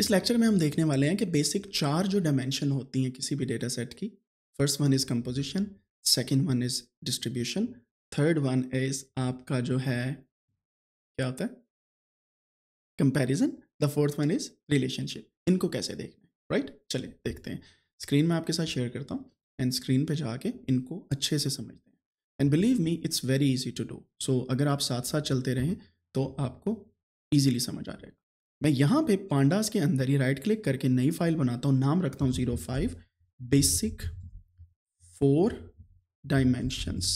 इस लेक्चर में हम देखने वाले हैं कि बेसिक चार जो डायमेंशन होती हैं किसी भी डेटा सेट की first one is composition second one is distribution third one is आपका जो है क्या होता है comparison the fourth one is relationship इनको कैसे देखना है राइट चलिए देखते हैं स्क्रीन में आपके साथ शेयर करता हूँ एंड स्क्रीन पर जाके इनको अच्छे से समझते हैं and believe me it's very easy to do so अगर आप साथ साथ चलते रहें तो आपको ईजिली समझ आ जाएगा मैं यहाँ पे पांडास के अंदर ही राइट क्लिक करके नई फाइल बनाता हूँ नाम रखता हूँ zero five basic four dimensions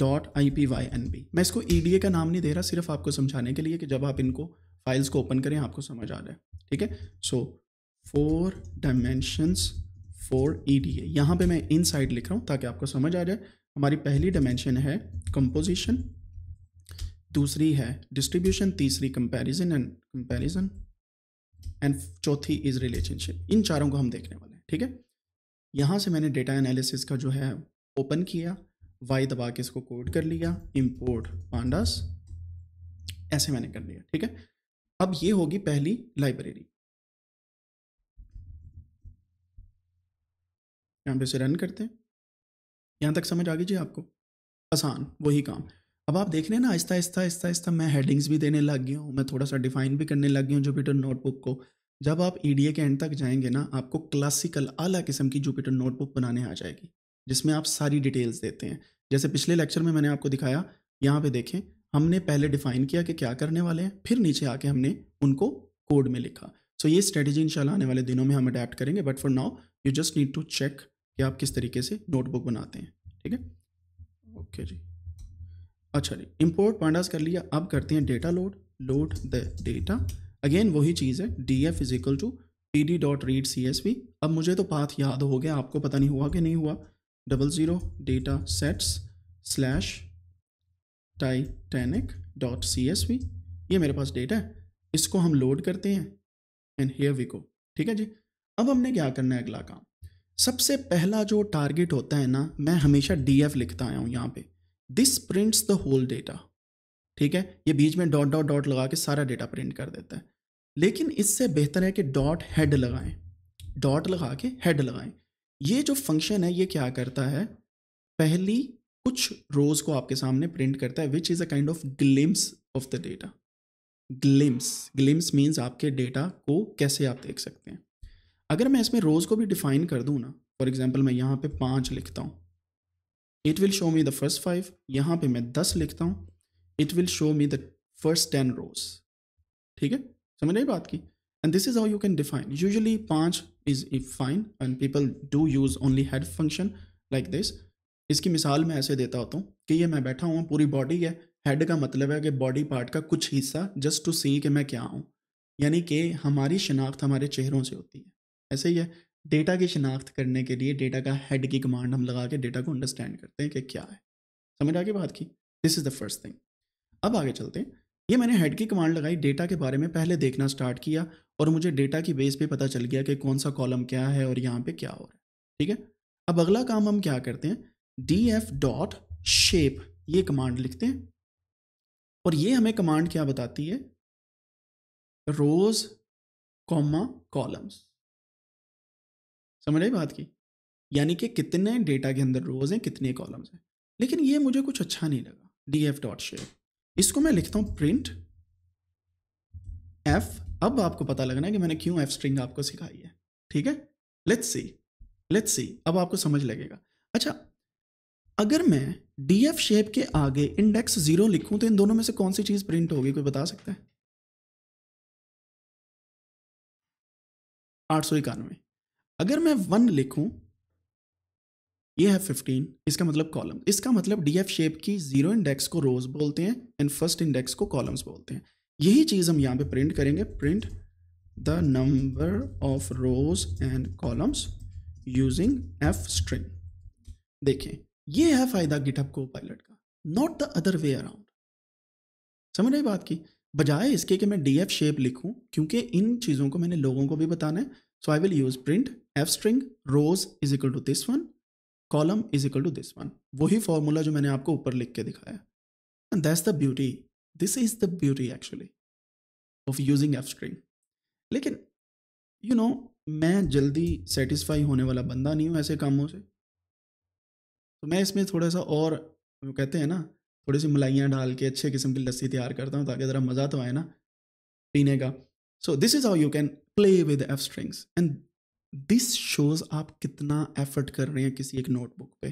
dot I P Y N B मैं इसको ई डी ए का नाम नहीं दे रहा सिर्फ आपको समझाने के लिए कि जब आप इनको फाइल्स को ओपन करें आपको समझ आ जाए ठीक है so four dimensions four E D A यहाँ पर मैं इन साइड लिख रहा हूँ ताकि आपको समझ आ जाए हमारी पहली डायमेंशन है कंपोजिशन दूसरी है डिस्ट्रीब्यूशन तीसरी कंपैरिजन एंड कंपैरिजन एंड चौथी इज़ रिलेशनशिप इन चारों को हम देखने वाले हैं ठीक है यहाँ से मैंने डेटा एनालिसिस का जो है ओपन किया वाई दबा के इसको कोड कर लिया इम्पोर्ट पांडास ऐसे मैंने कर लिया ठीक है अब ये होगी पहली लाइब्रेरी यहाँ पे से रन करते हैं यहाँ तक समझ आ गई जी आपको आसान वही काम अब आप देख रहे हैं ना आहिस्ता आहिस्ता आहिस्ता आहिस्ता मैं हेडिंग्स भी देने लग गया हूँ मैं थोड़ा सा डिफाइन भी करने लग गया हूँ जुपिटर नोटबुक को जब आप ई के एंड तक जाएंगे ना आपको क्लासिकल अला किस्म की जुपिटर नोटबुक बनाने आ जाएगी जिसमें आप सारी डिटेल्स देते हैं जैसे पिछले लेक्चर में मैंने आपको दिखाया यहाँ पे देखें हमने पहले डिफाइन किया कि क्या करने वाले हैं फिर नीचे आके हमने उनको कोड में लिखा सो so ये स्ट्रेटेजी इंशाल्लाह आने वाले दिनों में हम अडेप्ट करेंगे but for now you just need to check कि आप किस तरीके से नोटबुक बनाते हैं ठीक है ओके जी अच्छा जी इम्पोर्ट पांडास कर लिया अब करते हैं data load load the data again वही चीज़ है D F is equal to P D dot read C S V अब मुझे तो पाथ याद हो गया आपको पता नहीं हुआ कि नहीं हुआ double zero data sets slash Titanic dot C S V ये मेरे पास डेटा है इसको हम लोड करते हैं एंड हेयर वी को ठीक है जी अब हमने क्या करना है अगला काम सबसे पहला जो टारगेट होता है ना मैं हमेशा डी एफ लिखता आया हूँ यहाँ पर this prints the whole data ठीक है ये बीच में डॉट डॉट डॉट लगा के सारा डेटा प्रिंट कर देता है लेकिन इससे बेहतर है कि डॉट हेड लगाएं डॉट लगा के हेड लगाएं ये जो फंक्शन है ये क्या करता है पहली कुछ रोज को आपके सामने प्रिंट करता है which is a kind of glimpse of the data glimpse glimpse means आपके डेटा को कैसे आप देख सकते हैं अगर मैं इसमें रोज़ को भी डिफाइन कर दूँ ना फॉर एग्जाम्पल मैं यहाँ पे पाँच लिखता हूँ it will show me the first five यहाँ पे मैं दस लिखता हूँ it will show me the first ten rows ठीक है समझ नहीं बात की and this is how you can define usually पाँच is fine and people do use only head function like this इसकी मिसाल मैं ऐसे देता होता हूँ कि ये मैं बैठा हुआ पूरी बॉडी है हेड का मतलब है कि बॉडी पार्ट का कुछ हिस्सा जस्ट टू सी कि मैं क्या हूँ यानी कि हमारी शनाख्त हमारे चेहरों से होती है ऐसे ही है डेटा की शिनाख्त करने के लिए डेटा का हेड की कमांड हम लगा के डेटा को अंडरस्टैंड करते हैं कि क्या है समझ आगे बात की this is the first thing अब आगे चलते हैं ये मैंने हेड की कमांड लगाई डेटा के बारे में पहले देखना स्टार्ट किया और मुझे डेटा की बेस पे पता चल गया कि कौन सा कॉलम क्या है और यहाँ पे क्या हो रहा है ठीक है अब अगला काम हम क्या करते हैं डी एफ डॉट शेप ये कमांड लिखते हैं और ये हमें कमांड क्या बताती है रोज कॉमा कॉलम्स समझ आई बात की यानी कि कितने डेटा के अंदर रोज हैं कितने कॉलम्स हैं लेकिन ये मुझे कुछ अच्छा नहीं लगा डी एफ डॉट शेयर इसको मैं लिखता हूँ प्रिंट एफ अब आपको पता लगना है कि मैंने क्यों एफ स्ट्रिंग आपको सिखाई है ठीक है लेट्स सी लेट्स सी अब आपको समझ लगेगा अच्छा अगर मैं डी एफ शेप के आगे इंडेक्स जीरो लिखूं तो इन दोनों में से कौन सी चीज प्रिंट होगी कोई बता सकता है आठ सौ इक्यानवे अगर मैं वन लिखूं ये है फिफ्टीन इसका मतलब कॉलम इसका मतलब डी एफ शेप की जीरो इंडेक्स को रोज बोलते हैं एंड फर्स्ट इंडेक्स को कॉलम्स बोलते हैं यही चीज़ हम यहां पे प्रिंट करेंगे print the number of rows and columns using F string देखें ये है फ़ायदा गिटअप को पायलट का not the other way around समझ रही बात की बजाय इसके कि मैं डी एफ शेप लिखूं क्योंकि इन चीज़ों को मैंने लोगों को भी बताना है So I will use print f string rows is equal to this one column is equal to this one. वही फॉर्मूला जो मैंने आपको ऊपर लिख के दिखाया and that's the beauty this is the beauty actually of using F string लेकिन you you know know, मैं जल्दी सेटिस्फाई होने वाला बंदा नहीं हूँ ऐसे कामों से तो मैं इसमें थोड़ा सा और कहते हैं ना थोड़ी सी मलाइयाँ डाल के अच्छे किस्म की लस्सी तैयार करता हूँ ताकि ज़रा मज़ा तो आए ना पीने का so this is how you can play with F strings and this shows आप कितना एफर्ट कर रहे हैं किसी एक नोटबुक पे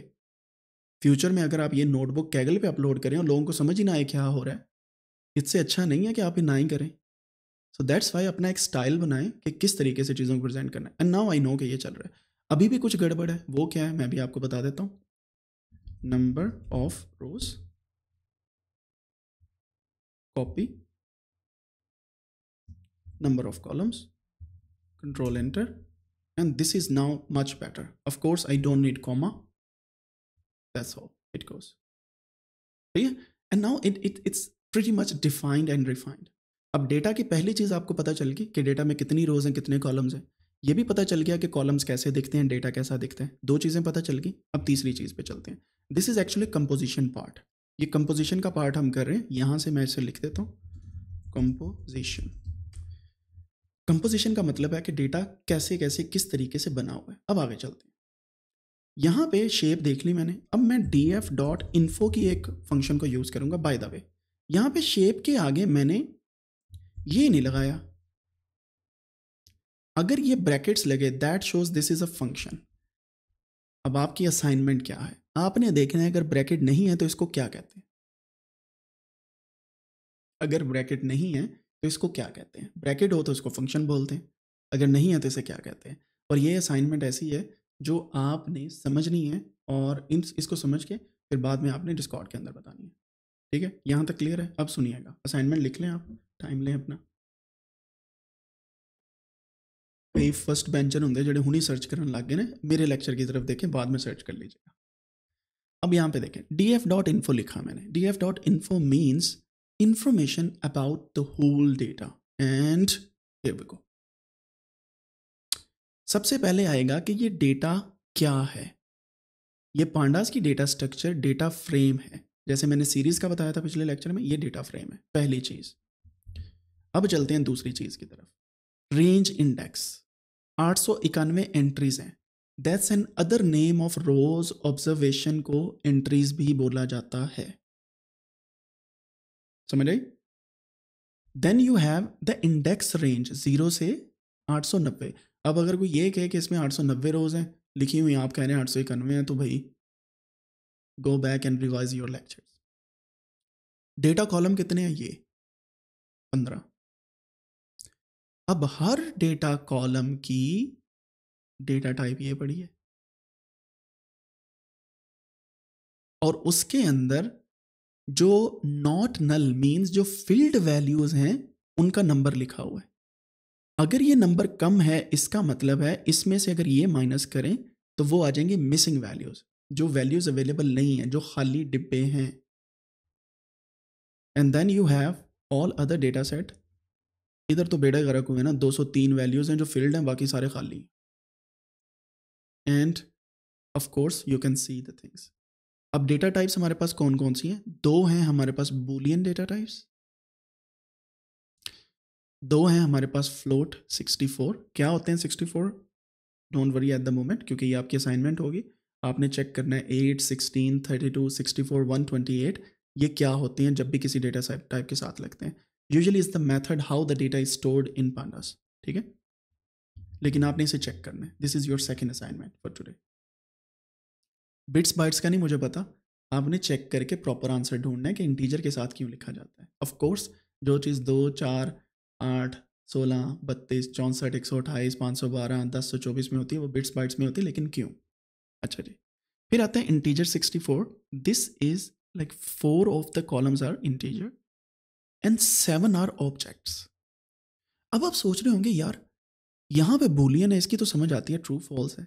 फ्यूचर में अगर आप ये नोटबुक कैगल पे अपलोड करें और लोगों को समझ ही ना आए क्या हो रहा है इससे अच्छा नहीं है कि आप ये ना ही करें सो दैट्स वाई अपना एक स्टाइल बनाएं कि किस तरीके से चीज़ों को प्रेजेंट करना है एंड नाउ आई नो कि ये चल रहा है अभी भी कुछ गड़बड़ है वो क्या है मैं भी आपको बता देता हूँ number of rows copy number of columns, control enter, and this is now much better. Of course, I don't need comma. That's all it goes. ठीक है and now it it it's pretty much defined and refined अब data की पहली चीज़ आपको पता चल गई कि डेटा में कितनी रोज़ हैं कितने कॉलम्स हैं ये भी पता चल गया कि कॉलम्स कैसे दिखते हैं डेटा कैसा दिखता है दो चीज़ें पता चल गई अब तीसरी चीज़ पे चलते हैं this is actually composition part ये कंपोजिशन का पार्ट हम कर रहे हैं यहाँ से मैं इसे लिख देता हूँ कंपोजिशन कंपोजिशन का मतलब है कि डेटा कैसे कैसे किस तरीके से बना हुआ है अब आगे चलते हैं यहाँ पे शेप देख ली मैंने अब मैं डी एफ डॉट इन्फो की एक फंक्शन को यूज़ करूँगा बाय द वे यहाँ पे शेप के आगे मैंने ये नहीं लगाया अगर ये ब्रैकेट्स लगे that shows this is a function अब आपकी असाइनमेंट क्या है आपने देखना है अगर ब्रैकेट नहीं है तो इसको क्या कहते हैं अगर ब्रैकेट नहीं है तो इसको क्या कहते हैं ब्रैकेट हो तो इसको फंक्शन बोलते हैं अगर नहीं है तो इसे क्या कहते हैं और ये असाइनमेंट ऐसी है जो आपने समझनी है और इन इसको समझ के फिर बाद में आपने डिस्कॉर्ड के अंदर बतानी है ठीक है यहाँ तक क्लियर है अब सुनिएगा असाइनमेंट लिख लें आप टाइम लें अपना कई फर्स्ट बेंचर होंगे ਜਿਹੜੇ ਹੁਣੀ सर्च कर लग गए ना मेरे लेक्चर की तरफ देखें बाद में सर्च कर लीजिएगा अब यहाँ पे देखें डी एफ डॉट इन्फो लिखा मैंने D F dot info means information about the whole data and here we go सबसे पहले आएगा कि ये डेटा क्या है ये पांडास की डेटा स्ट्रक्चर डेटा फ्रेम है जैसे मैंने सीरीज का बताया था पिछले लेक्चर में ये डेटा फ्रेम है पहली चीज अब चलते हैं दूसरी चीज की तरफ रेंज इंडेक्स आठ सौ इक्यानवे एंट्रीज हैं that's an other name of rows observation को एंट्रीज भी बोला जाता है समझ आई then you have the index range zero से आठ सौ नब्बे अब अगर कोई ये कहे कि इसमें नब्बे रोज हैं लिखी हुई आप कह रहे हैं आठ सौ इक्यानवे हैं तो भाई go back and revise your lecture data column कितने हैं ये पंद्रह अब हर डेटा कॉलम की डेटा टाइप ये पड़ी है और उसके अंदर जो नॉट नल मीन्स जो फील्ड वैल्यूज हैं उनका नंबर लिखा हुआ है अगर ये नंबर कम है इसका मतलब है इसमें से अगर ये माइनस करें तो वो आ जाएंगे मिसिंग वैल्यूज जो वैल्यूज अवेलेबल नहीं है जो खाली डिब्बे हैं and then you have all other data set इधर तो बेटा गर्क हुए ना 203 वैल्यूज हैं जो फील्ड हैं बाकी सारे खाली and of course you can see the things अब डेटा टाइप्स हमारे पास कौन कौन सी हैं दो हैं हमारे पास बोलियन डेटा टाइप्स दो हैं हमारे पास फ्लोट 64 क्या होते हैं 64 don't worry at the moment क्योंकि ये आपकी असाइनमेंट होगी आपने चेक करना है eight sixteen thirty two sixty four one twenty eight ये क्या होते हैं जब भी किसी डेटा टाइप के साथ लगते हैं usually is the method how the data is stored in pandas ठीक है लेकिन आपने इसे चेक करना है this is your second assignment for today bits bytes का नहीं मुझे पता आपने चेक करके प्रॉपर आंसर ढूंढना है कि इंटीजर के साथ क्यों लिखा जाता है ऑफ कोर्स जो चीज़ दो चार आठ सोलह बत्तीस चौंसठ एक सौ अट्ठाईस पाँच सौ बारह दस सौ चौबीस में होती है वो बिट्स बाइट्स में होती है लेकिन क्यों अच्छा जी फिर आता है integer sixty four this is like four of the columns are integer and seven are objects अब आप सोच रहे होंगे यार यहाँ पे बोलियन है इसकी तो समझ आती है ट्रू फॉल्स है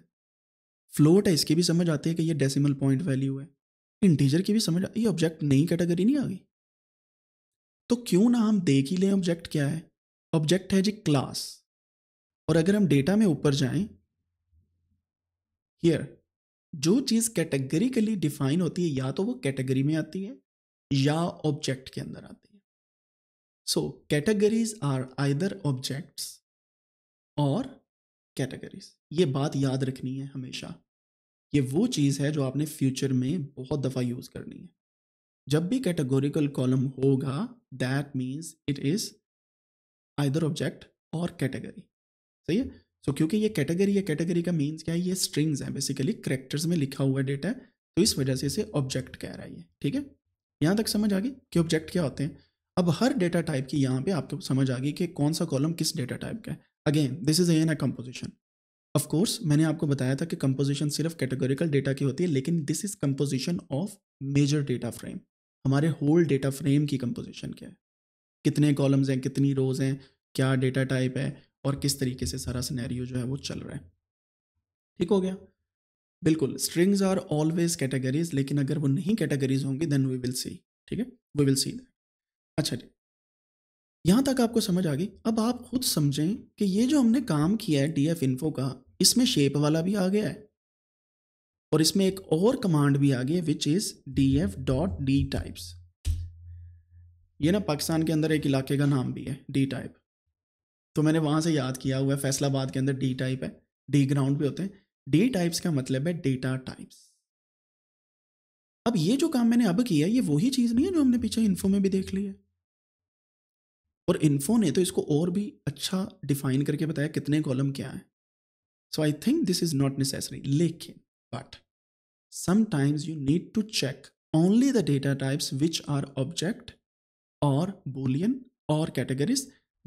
फ्लोट है इसके भी समझ आते हैं कि ये डेसिमल पॉइंट वैल्यू है इंटीजर की भी समझ ये ऑब्जेक्ट नई कैटेगरी नहीं आ गई तो क्यों ना हम देख ही लें ऑब्जेक्ट क्या है ऑब्जेक्ट है जी क्लास और अगर हम डेटा में ऊपर जाएं हियर जो चीज़ कैटेगरी के लिए डिफाइन होती है या तो वो कैटेगरी में आती है या ऑब्जेक्ट के अंदर आती है so categories are either objects और कैटेगरीज ये बात याद रखनी है हमेशा ये वो चीज़ है जो आपने फ्यूचर में बहुत दफ़ा यूज़ करनी है जब भी कैटेगोरिकल कॉलम होगा that means it is either object और कैटेगरी सही है सो so, क्योंकि ये कैटेगरी या कैटेगरी का मीन्स क्या है ये स्ट्रिंग्स हैं बेसिकली करेक्टर्स में लिखा हुआ डेटा है तो इस वजह से इसे ऑब्जेक्ट कह रहा है ये ठीक है यहाँ तक समझ आ गई कि ऑब्जेक्ट क्या होते हैं अब हर डेटा टाइप की यहाँ पे आपको समझ आ गई कि कौन सा कॉलम किस डेटा टाइप का है again this is again a composition of course मैंने आपको बताया था कि कंपोजिशन सिर्फ कैटेगोरिकल डेटा की होती है लेकिन this is composition of major data frame हमारे होल डेटा फ्रेम की कंपोजिशन क्या है कितने कॉलम्स हैं कितनी रोज हैं क्या डेटा टाइप है और किस तरीके से सारा सिनेरियो जो है वो चल रहा है ठीक हो गया बिल्कुल स्ट्रिंग्स आर ऑलवेज कैटेगरीज लेकिन अगर वो नहीं कैटेगरीज होंगी देन वी विल सी ठीक है वी विल सी दैट अच्छा जी यहाँ तक आपको समझ आ गई अब आप खुद समझें कि ये जो हमने काम किया है डी एफ इन्फो का इसमें शेप वाला भी आ गया है और इसमें एक और कमांड भी आ गई है which is D F dot D types ये ना पाकिस्तान के अंदर एक इलाके का नाम भी है डी टाइप तो मैंने वहां से याद किया हुआ है फैसलाबाद के अंदर डी टाइप है डी ग्राउंड भी होते हैं डी टाइप्स का मतलब है डेटा टाइप्स अब ये जो काम मैंने अब किया ये वही चीज़ नहीं है जो हमने पीछे इन्फो में भी देख लिया है और इन्फो ने तो इसको और भी अच्छा डिफाइन करके बताया कितने कॉलम क्या है so I think this is not necessary लेकिन but sometimes you need to check only the data types which are object और बोलियन और categories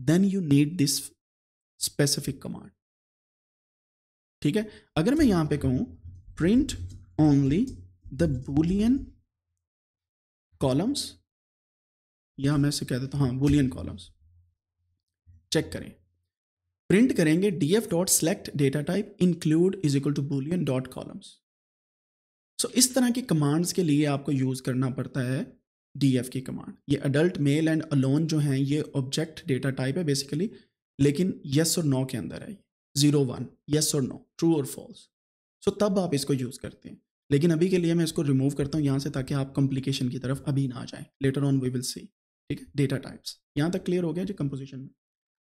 then you need this specific command ठीक है अगर मैं यहां पे कहूं print only the boolean columns या मैं इसे कह देता हूँ हाँ बुलियन कॉलम्स चेक करें प्रिंट करेंगे D F dot select data type include is equal to Boolean dot columns so इस तरह की कमांड्स के लिए आपको यूज़ करना पड़ता है डी एफ की कमांड ये अडल्ट मेल एंड अलोन जो हैं ये ऑब्जेक्ट डेटा टाइप है बेसिकली लेकिन येस और नो के अंदर है ज़ीरो वन येस और नो ट्रू और फॉल्स सो तब आप इसको यूज़ करते हैं लेकिन अभी के लिए मैं इसको रिमूव करता हूँ यहाँ से ताकि आप कॉम्प्लिकेशन की तरफ अभी ना जाएं later on we will see ठीक है डेटा टाइप्स यहाँ तक क्लियर हो गया जी कंपोजिशन में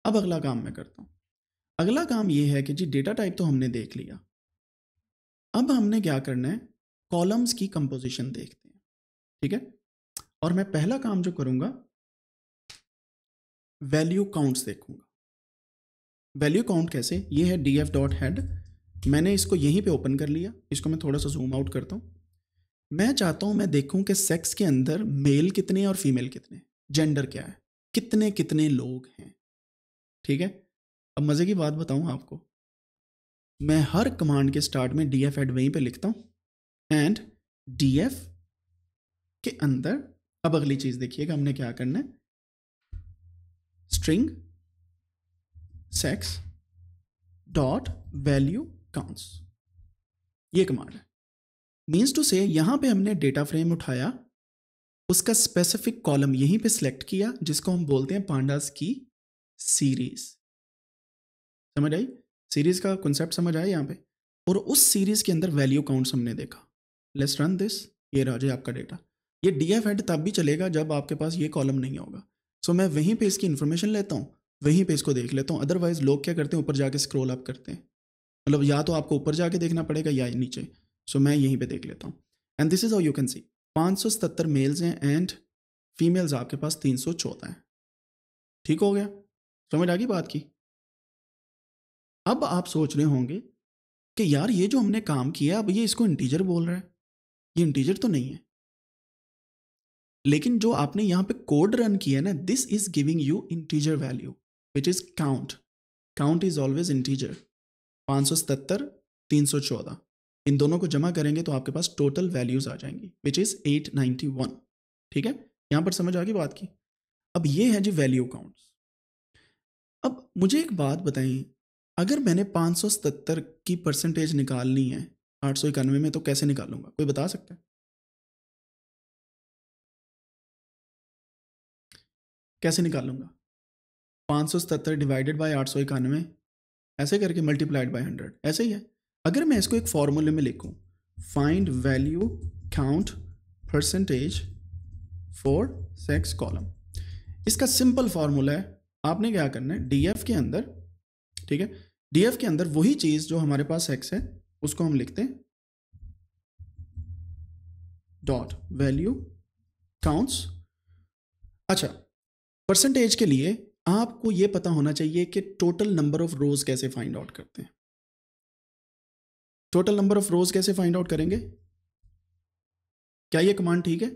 अब अगला काम मैं करता हूँ अगला काम ये है कि जी डेटा टाइप तो हमने देख लिया अब हमने क्या करना है कॉलम्स की कंपोजिशन देखते हैं ठीक है और मैं पहला काम जो करूँगा वैल्यू काउंट्स देखूँगा वैल्यू काउंट कैसे ये है डी एफ डॉट हेड मैंने इसको यहीं पे ओपन कर लिया इसको मैं थोड़ा सा जूम आउट करता हूँ मैं चाहता हूँ मैं देखूँ कि सेक्स के अंदर मेल कितने और फीमेल कितने जेंडर क्या है कितने कितने लोग हैं ठीक है अब मज़े की बात बताऊं आपको मैं हर कमांड के स्टार्ट में डी एफ एड वहीं पर लिखता हूं एंड डी एफ के अंदर अब अगली चीज़ देखिएगा हमने क्या करना है string sex dot value counts ये कमांड है मीन्स टू से यहां पे हमने डेटा फ्रेम उठाया उसका स्पेसिफिक कॉलम यहीं पे सिलेक्ट किया जिसको हम बोलते हैं पांडास की सीरीज समझ आई सीरीज का कॉन्सेप्ट समझ आया यहाँ पे और उस सीरीज के अंदर वैल्यू काउंट्स हमने देखा लेट्स रन दिस ये राजे आपका डेटा ये डी एफ एड तब भी चलेगा जब आपके पास ये कॉलम नहीं होगा सो so, मैं वहीं पे इसकी इन्फॉर्मेशन लेता हूँ वहीं पे इसको देख लेता हूँ अदरवाइज लोग क्या करते हैं ऊपर जाके स्क्रोल अप करते हैं मतलब या तो आपको ऊपर जाके देखना पड़ेगा या नीचे सो so, मैं यहीं पे देख लेता हूँ and this is how you can see 577 males हैं एंड फीमेल्स आपके पास 314 हैं ठीक हो गया समझ आ गई बात की अब आप सोच रहे होंगे कि यार ये जो हमने काम किया अब ये इसको इंटीजर बोल रहा है ये इंटीजर तो नहीं है लेकिन जो आपने यहाँ पे कोड रन किया ना this is giving you integer value which is count count is always integer पाँच सौ सतर तीन सौ चौदह इन दोनों को जमा करेंगे तो आपके पास टोटल वैल्यूज आ जाएंगी which is eight ninety one ठीक है यहाँ पर समझ आ गई बात की अब ये है जी वैल्यू अकाउंट्स अब मुझे एक बात बताइए अगर मैंने पाँच की परसेंटेज निकालनी है आठ सौ इक्यानवे में तो कैसे निकालूंगा कोई बता सकता है कैसे निकालूंगा पाँच सौ सतर डिवाइडेड बाई आठ सौ इक्यानवे ऐसे करके मल्टीप्लाइड बाई हंड्रेड ऐसे ही है अगर मैं इसको एक फॉर्मूले में लिखूं find value count percentage for sex column इसका सिंपल फार्मूला है आपने क्या करना है डीएफ के अंदर ठीक है डीएफ के अंदर वही चीज़ जो हमारे पास सेक्स है उसको हम लिखते हैं डॉट वैल्यू काउंट्स अच्छा परसेंटेज के लिए आपको यह पता होना चाहिए कि टोटल नंबर ऑफ रोज कैसे फाइंड आउट करते हैं टोटल नंबर ऑफ रोज कैसे फाइंड आउट करेंगे क्या ये कमांड ठीक है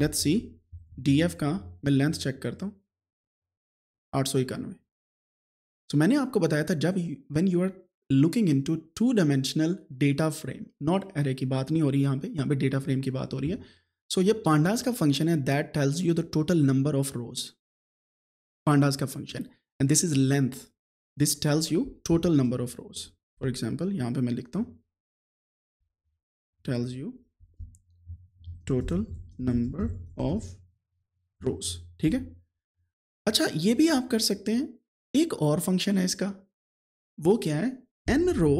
लेट्स सी डीएफ का मैं लेंथ चेक करता हूँ आठ सौ इक्यानवे सो मैंने आपको बताया था जब when you are looking into two dimensional data frame not array की बात नहीं हो रही यहाँ पे यहाँ पे डेटा फ्रेम की बात हो रही है सो so, ये पांडास का फंक्शन है that tells you the total number of rows pandas का function and this is length this tells you total number of rows for example यहाँ पे मैं लिखता हूँ tells you total number of rows ठीक है अच्छा ये भी आप कर सकते हैं एक और फंक्शन है इसका वो क्या है एन रो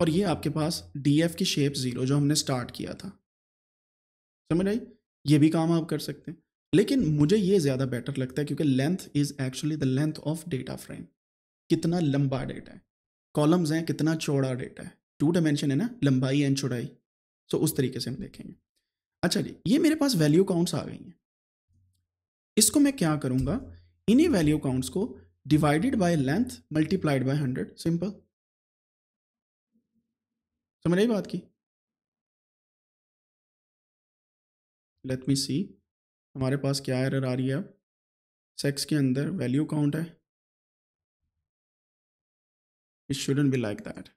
और ये आपके पास डी एफ की शेप ज़ीरो जो हमने स्टार्ट किया था समझ आई ये भी काम आप कर सकते हैं लेकिन मुझे ये ज़्यादा बेटर लगता है क्योंकि length is actually the length of data frame कितना लंबा डेटा है कॉलम्स हैं कितना चौड़ा डेटा है टू डायमेंशन है ना लंबाई एंड चौड़ाई सो उस तरीके से हम देखेंगे अच्छा जी ये मेरे पास वैल्यू काउंट्स आ गई हैं इसको मैं क्या करूँगा इन्हीं वैल्यू काउंट्स को divided by length multiplied by hundred simple समझ रही बात की लेट मी सी हमारे पास क्या एरर आ रही है अब सेक्स के अंदर वैल्यू काउंट है it shouldn't be like that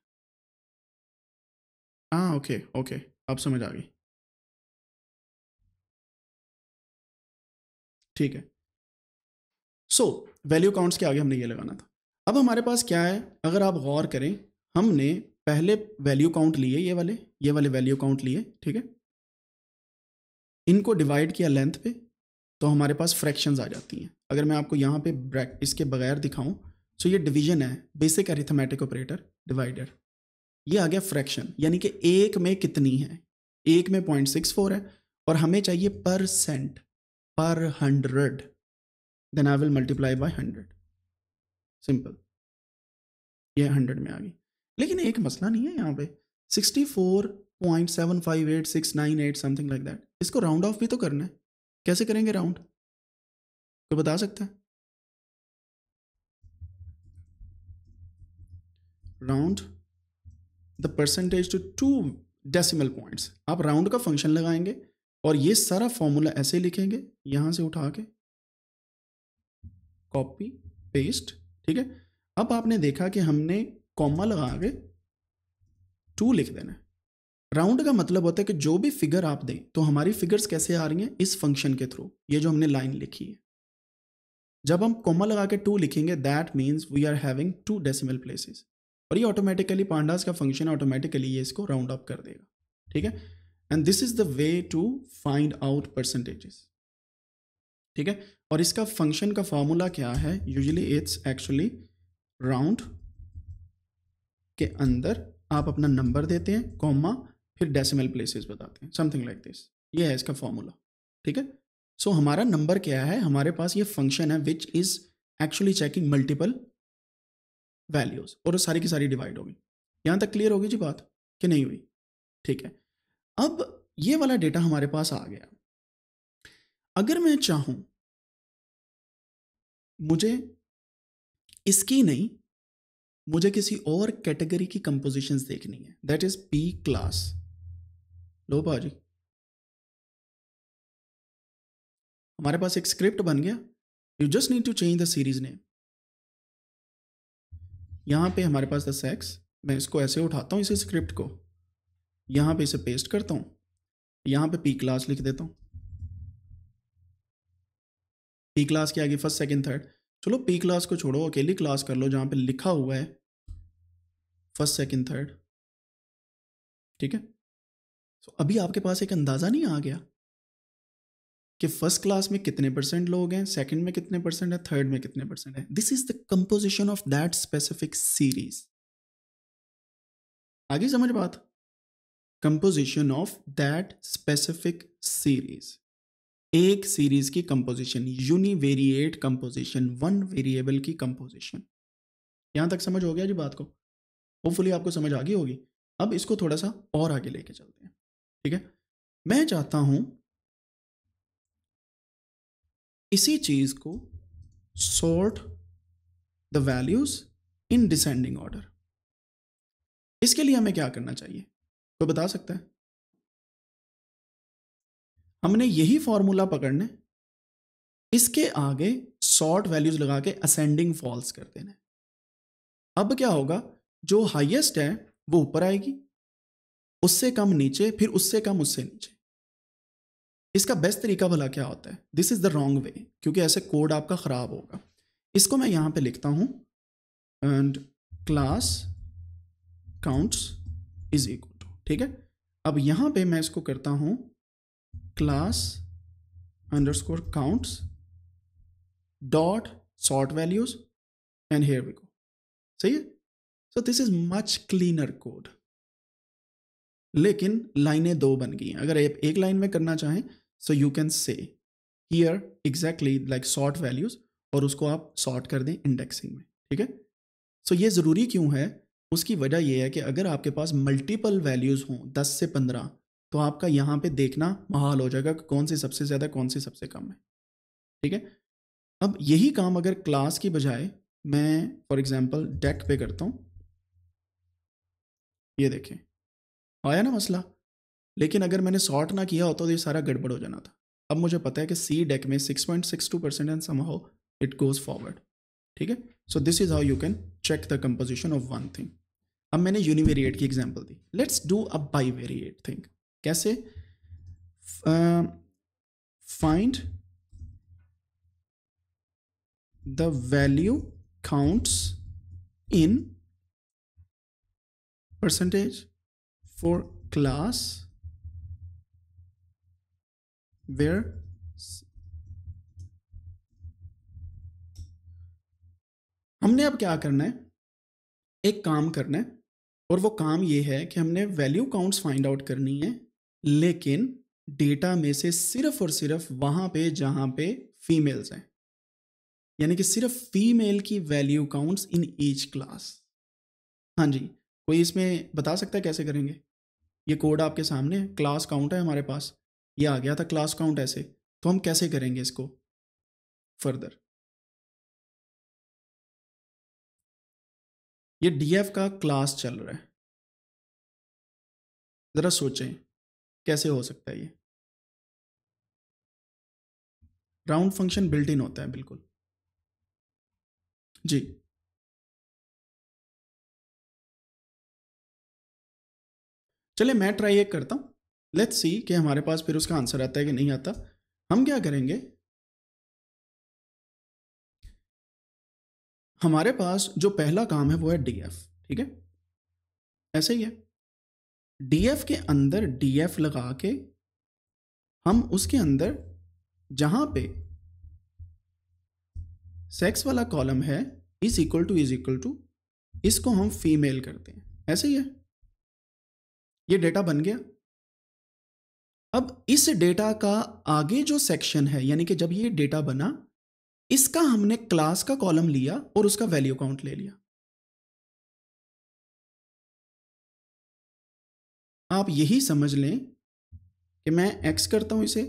हाँ ओके ओके आप समझ आ गई ठीक है सो वैल्यू काउंट्स के आगे हमने ये लगाना था अब हमारे पास क्या है अगर आप गौर करें हमने पहले वैल्यू काउंट लिए ये वाले ये वाले वैल्यू काउंट लिए ठीक है इनको डिवाइड किया लेंथ पे तो हमारे पास फ्रैक्शंस आ जाती हैं अगर मैं आपको यहाँ पे ब्रैक इसके बगैर दिखाऊं सो ये डिवीजन है बेसिक अरिथमेटिक ऑपरेटर डिवाइडर ये आ गया फ्रैक्शन यानी कि एक में कितनी है एक में पॉइंट सिक्स फोर है और हमें चाहिए परसेंट पर hundred then I will multiply by hundred simple ये हंड्रेड में आ गई लेकिन एक मसला नहीं है यहाँ पे sixty four point seven five eight six nine eight something like that इसको राउंड ऑफ भी तो करना है कैसे करेंगे राउंड तो बता सकता है round the percentage to two decimal points आप राउंड का फंक्शन लगाएंगे और ये सारा फॉर्मूला ऐसे लिखेंगे यहां से उठा के कॉपी पेस्ट ठीक है अब आपने देखा कि हमने कॉमा लगा के टू लिख देना है राउंड का मतलब होता है कि जो भी फिगर आप दें तो हमारी फिगर्स कैसे आ रही हैं इस फंक्शन के थ्रू ये जो हमने लाइन लिखी है जब हम कोमा लगा के टू लिखेंगे that means we are having two decimal places और ये ऑटोमेटिकली पांडास का फंक्शन ऑटोमेटिकली ये इसको राउंड अप कर देगा ठीक है and this is the way to find out percentages ठीक है और इसका फंक्शन का फॉर्मूला क्या है यूजली इट्स एक्चुअली राउंड के अंदर आप अपना नंबर देते हैं कॉमा फिर डेसिमल प्लेसेस बताते हैं समथिंग लाइक दिस ये है इसका फॉर्मूला ठीक है सो so, हमारा नंबर क्या है हमारे पास ये फंक्शन है which is actually checking multiple values और सारी की सारी डिवाइड होगी यहाँ तक क्लियर होगी जी बात कि नहीं हुई ठीक है अब ये वाला डेटा हमारे पास आ गया अगर मैं चाहूं मुझे इसकी नहीं मुझे किसी और कैटेगरी की कंपोजिशंस देखनी है दैट इज पी क्लास लो भाजी हमारे पास एक स्क्रिप्ट बन गया you just need to change the series name यहाँ पे हमारे पास द सेक्स मैं इसको ऐसे उठाता हूँ इसे स्क्रिप्ट को यहां पे इसे पेस्ट करता हूँ यहां पे पी क्लास लिख देता हूँ पी क्लास के आगे फर्स्ट सेकंड थर्ड चलो पी क्लास को छोड़ो अकेली क्लास कर लो जहाँ पे लिखा हुआ है फर्स्ट सेकंड थर्ड ठीक है तो अभी आपके पास एक अंदाज़ा नहीं आ गया कि फर्स्ट क्लास में कितने परसेंट लोग हैं सेकंड में कितने परसेंट है थर्ड में कितने परसेंट है this is the composition of that specific series आगे समझ बात composition of that specific series एक सीरीज की composition univariate composition one variable की कंपोजिशन यहां तक समझ हो गया जी बात को होपफुली आपको समझ आ गई होगी अब इसको थोड़ा सा और आगे लेके चलते हैं ठीक है मैं चाहता हूं इसी चीज को sort the values in descending order इसके लिए हमें क्या करना चाहिए तो बता सकता है हमने यही फॉर्मूला पकड़ने इसके आगे सॉर्ट वैल्यूज लगा के असेंडिंग फॉल्स कर देने अब क्या होगा जो हाईएस्ट है वो ऊपर आएगी उससे कम नीचे फिर उससे कम उससे नीचे इसका बेस्ट तरीका भला क्या होता है this is the wrong way क्योंकि ऐसे कोड आपका ख़राब होगा इसको मैं यहां पे लिखता हूं and class counts is equal to ठीक है अब यहां पे मैं इसको करता हूं class underscore counts dot sort values and here we go सही है so this is much cleaner code लेकिन लाइनें दो बन गई हैं अगर आप एक लाइन में करना चाहें सो यू कैन से here exactly like sort values और उसको आप सॉर्ट कर दें इंडेक्सिंग में ठीक है सो so ये ज़रूरी क्यों है उसकी वजह यह है कि अगर आपके पास मल्टीपल वैल्यूज़ हों दस से पंद्रह तो आपका यहाँ पे देखना महाल हो जाएगा कि कौन सी सबसे ज़्यादा कौन सी सबसे कम है ठीक है अब यही काम अगर क्लास की बजाय मैं फॉर एग्ज़ाम्पल डेक पे करता हूँ ये देखें आया ना मसला लेकिन अगर मैंने सॉर्ट ना किया होता तो ये सारा गड़बड़ हो जाना था अब मुझे पता है कि सी डेक में six point six two percent and how it goes forward ठीक है so this is how you can check the composition of one thing अब मैंने यूनिवेरिएट की एग्जाम्पल दी let's do a variate thing कैसे find the value counts in percentage for class where हमने अब क्या करना है एक काम करना है और वो काम ये है कि हमने वैल्यू काउंट्स फाइंड आउट करनी है लेकिन डेटा में से सिर्फ और सिर्फ वहां पे जहां पे फीमेल्स हैं यानी कि सिर्फ फीमेल की value counts in each class हाँ जी कोई इसमें बता सकता है कैसे करेंगे ये कोड आपके सामने है क्लास काउंट है हमारे पास ये आ गया था क्लास काउंट ऐसे तो हम कैसे करेंगे इसको फर्दर ये डीएफ का क्लास चल रहा है ज़रा सोचें कैसे हो सकता है ये राउंड फंक्शन बिल्ट इन होता है बिल्कुल जी चले मैं ट्राई एक करता हूँ लेट्स सी कि हमारे पास फिर उसका आंसर आता है कि नहीं आता हम क्या करेंगे हमारे पास जो पहला काम है वो है डीएफ ठीक है ऐसे ही है डीएफ के अंदर डीएफ लगा के हम उसके अंदर जहां पे सेक्स वाला कॉलम है is equal to is equal to इसको हम फीमेल करते हैं ऐसे ही है ये डेटा बन गया अब इस डेटा का आगे जो सेक्शन है यानी कि जब ये डेटा बना इसका हमने क्लास का कॉलम लिया और उसका वैल्यू काउंट ले लिया आप यही समझ लें कि मैं एक्स करता हूं इसे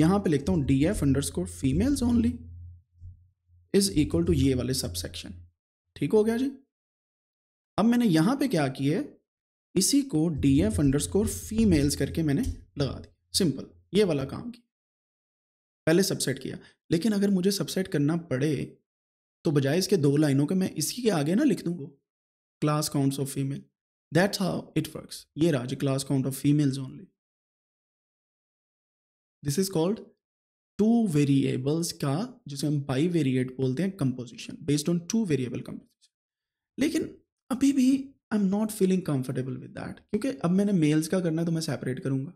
यहां पे लिखता हूं D F underscore females only is equal to ये वाले सबसेक्शन ठीक हो गया जी अब मैंने यहां पे क्या किया है इसी को D F underscore females करके मैंने लगा दिया सिंपल ये वाला काम किया पहले सबसेट किया लेकिन अगर मुझे सबसेट करना पड़े तो बजाय इसके दो लाइनों के मैं इसी के आगे ना लिख दूँ class counts of female that's how it works ये राज class count of females only this is called two variables का जिसे हम बाई वेरिएट बोलते हैं composition based on two variable composition लेकिन अभी भी I am not feeling comfortable with that क्योंकि अब मैंने मेल्स का करना है तो मैं सेपरेट करूँगा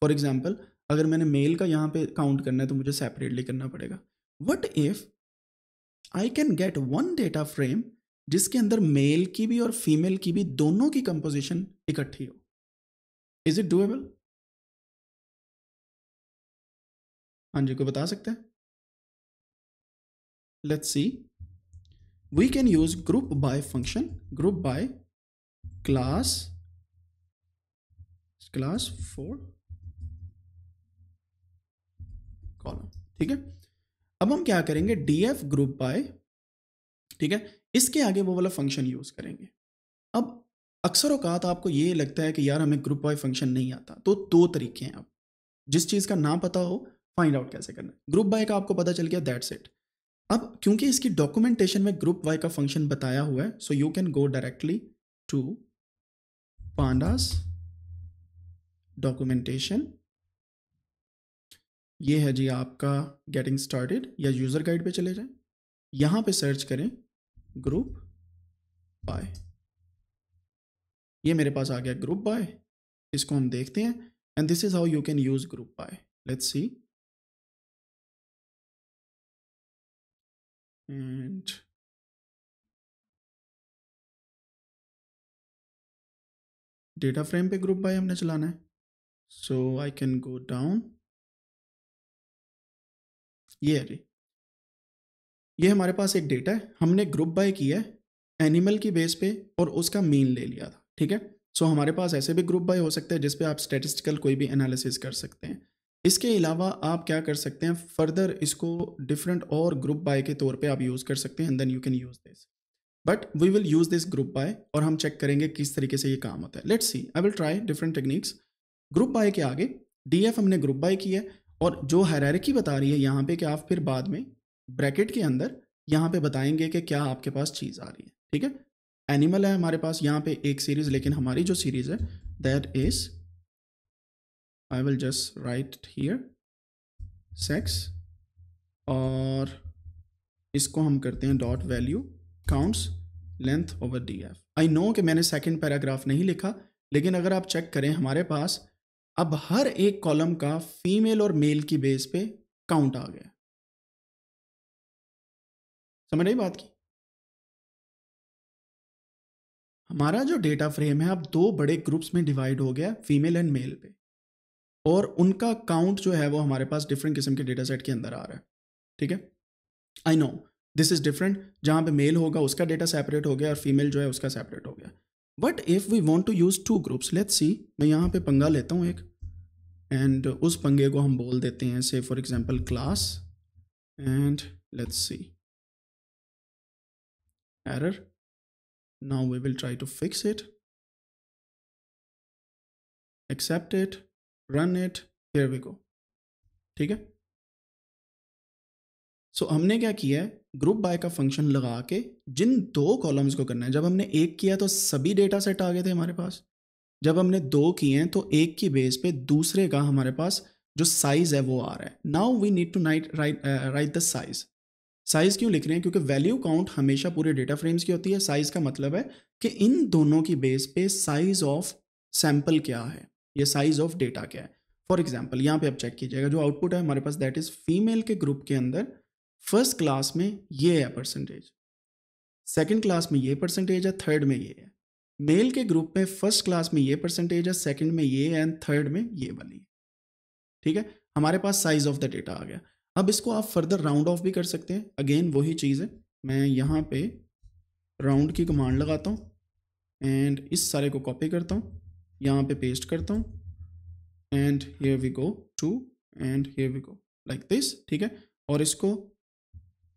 फॉर एग्जाम्पल अगर मैंने मेल का यहाँ पे काउंट करना है तो मुझे सेपरेटली करना पड़ेगा what if I can get one data frame जिसके अंदर मेल की भी और फीमेल की भी दोनों की कंपोजिशन इकट्ठी हो इज इट डूएबल हाँ जी को बता सकते हैं let's see we can use group by function group by class class for column ठीक है अब हम क्या करेंगे df ग्रुप बाय ठीक है इसके आगे वो वाला फंक्शन यूज करेंगे अब अक्सर औकात आपको ये लगता है कि यार हमें ग्रुप बाय फंक्शन नहीं आता तो दो तरीके हैं आप जिस चीज़ का ना पता हो फाइंड आउट कैसे करना है ग्रुप बाय का आपको पता चल गया दैट्स इट अब क्योंकि इसकी डॉक्यूमेंटेशन में ग्रुप वाई का फंक्शन बताया हुआ है so you can go directly to pandas documentation ये है जी आपका गेटिंग स्टार्टेड या यूज़र गाइड पे चले जाएं यहां पे सर्च करें ग्रुप बाय ये मेरे पास आ गया ग्रुप बाय इसको हम देखते हैं and this is how you can use group by let's see and data frame पे ग्रुप बाय हमने चलाना है so I can go down ये है ये हमारे पास एक डेटा है हमने ग्रुप बाय किया है एनिमल की बेस पे और उसका मीन ले लिया था ठीक है सो so, हमारे पास ऐसे भी ग्रुप बाय हो सकते हैं जिसपे आप स्टेटिस्टिकल कोई भी एनालिसिस कर सकते हैं इसके अलावा आप क्या कर सकते हैं फर्दर इसको डिफरेंट और ग्रुप बाय के तौर पे आप यूज़ कर सकते हैं and then you can use this but we will use this group by और हम चेक करेंगे किस तरीके से ये काम होता है let's see I will try different techniques group by के आगे डी एफ हमने ग्रुप बाय की है और जो हैरारिकी बता रही है यहाँ पे कि आप फिर बाद में ब्रैकेट के अंदर यहाँ पे बताएंगे कि क्या आपके पास चीज़ आ रही है ठीक है एनिमल है हमारे पास यहाँ पे एक सीरीज़ लेकिन हमारी जो सीरीज़ है that is I will just write here sex और इसको हम करते हैं dot value counts length over D F I know कि मैंने सेकेंड पैराग्राफ नहीं लिखा लेकिन अगर आप चेक करें हमारे पास अब हर एक कॉलम का फीमेल और मेल की बेस पे काउंट आ गया समझ रही बात की हमारा जो डेटा फ्रेम है अब दो बड़े ग्रुप्स में डिवाइड हो गया फीमेल एंड मेल पे और उनका काउंट जो है वो हमारे पास डिफरेंट किस्म के डेटा सेट के अंदर आ रहा है ठीक है I know this is different जहाँ पे मेल होगा उसका डेटा सेपरेट हो गया और फीमेल जो है उसका सेपरेट हो गया but if we want to use two groups let's see मैं यहाँ पे पंगा लेता हूँ एक एंड उस पंगे को हम बोल देते हैं say for example class and let's see error now we will try to fix it except it run it here we go ठीक है सो so, हमने क्या किया है ग्रुप बाय का फंक्शन लगा के जिन दो कॉलम्स को करना है जब हमने एक किया तो सभी डेटा सेट आ गए थे हमारे पास जब हमने दो किए हैं तो एक की बेस पे दूसरे का हमारे पास जो साइज है वो आ रहा है now we need to night write write the size size क्यों लिख रहे हैं क्योंकि वैल्यू काउंट हमेशा पूरे डेटा फ्रेम्स की होती है साइज का मतलब है कि इन दोनों की बेस पे साइज ऑफ सैंपल क्या है या साइज ऑफ डेटा क्या है फॉर एग्जाम्पल यहाँ पे आप चेक कीजिएगा जो आउटपुट है हमारे पास दैट इज फीमेल के ग्रुप के अंदर फर्स्ट क्लास में ये है परसेंटेज सेकंड क्लास में ये परसेंटेज है थर्ड में ये है मेल के ग्रुप में फर्स्ट क्लास में ये परसेंटेज है सेकंड में ये एंड थर्ड में ये वाली ठीक है हमारे पास साइज ऑफ द डेटा आ गया अब इसको आप फर्दर राउंड ऑफ भी कर सकते हैं अगेन वही चीज़ है मैं यहाँ पे राउंड की कमांड लगाता हूँ एंड इस सारे को कॉपी करता हूँ यहाँ पे पेस्ट करता हूँ and here we go two and here we go like this ठीक है और इसको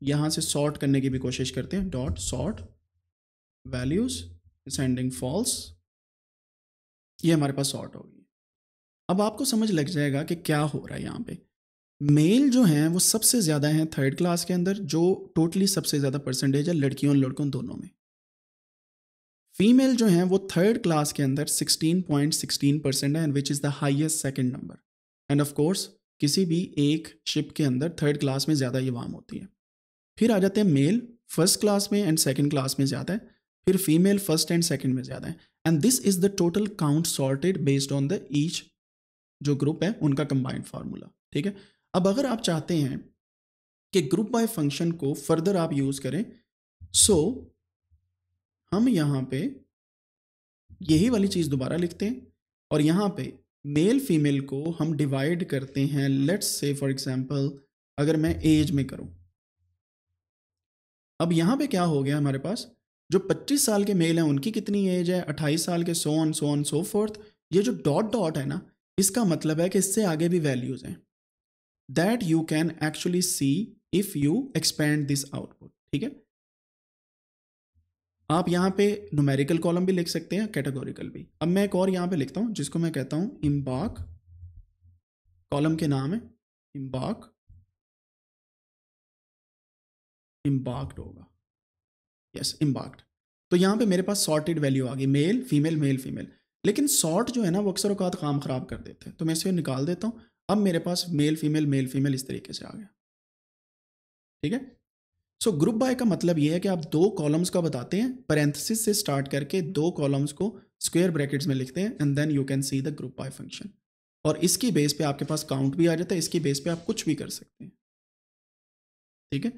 यहाँ से सॉर्ट करने की भी कोशिश करते हैं dot sort values descending false ये हमारे पास सॉर्ट गई अब आपको समझ लग जाएगा कि क्या हो रहा है यहाँ पे मेल जो हैं वो सबसे ज़्यादा हैं थर्ड क्लास के अंदर जो टोटली सबसे ज़्यादा परसेंटेज है लड़कियों और लड़कों दोनों में फीमेल जो हैं वो थर्ड क्लास के अंदर 16.16 परसेंट है and which is the highest second number and of course किसी भी एक शिप के अंदर थर्ड क्लास में ज़्यादा ये वाम होती है फिर आ जाते हैं मेल फर्स्ट क्लास में एंड सेकेंड क्लास में ज़्यादा है फिर फीमेल फर्स्ट एंड सेकेंड में ज़्यादा है and this is the total count sorted based on the each जो ग्रुप है उनका कंबाइंड फार्मूला ठीक है अब अगर आप चाहते हैं कि ग्रुप बाय फंक्शन को फर्दर आप यूज़ करें सो so, हम यहाँ पे यही वाली चीज़ दोबारा लिखते हैं और यहाँ पे मेल फीमेल को हम डिवाइड करते हैं लेट्स से फॉर एग्जांपल अगर मैं एज में करूँ अब यहाँ पे क्या हो गया हमारे पास जो 25 साल के मेल हैं उनकी कितनी एज है 28 साल के so on so on so fourth ये जो डॉट डॉट है ना इसका मतलब है कि इससे आगे भी वैल्यूज़ हैं that you can actually see if you expand this output ठीक है आप यहाँ पे नोमेरिकल कॉलम भी लिख सकते हैं कैटेगोरिकल भी अब मैं एक और यहाँ पे लिखता हूँ जिसको मैं कहता हूँ इम्बाक कॉलम के नाम है इम्बाक इम्बार्क्ड होगा यस इम्बार्क्ड तो यहाँ पे मेरे पास सॉर्टेड वैल्यू आ गई मेल फीमेल मेल फीमेल लेकिन सॉर्ट जो है ना वो अक्सर अवकात काम ख़राब कर देते हैं तो मैं इसे निकाल देता हूँ अब मेरे पास मेल फीमेल मेल फीमेल इस तरीके से आ गया ठीक है सो ग्रुप बाय का मतलब ये है कि आप दो कॉलम्स का बताते हैं पैरेंथेसिस से स्टार्ट करके दो कॉलम्स को स्क्वेयर ब्रैकेट्स में लिखते हैं and then you can see the group by function और इसकी बेस पे आपके पास काउंट भी आ जाता है इसकी बेस पे आप कुछ भी कर सकते हैं ठीक है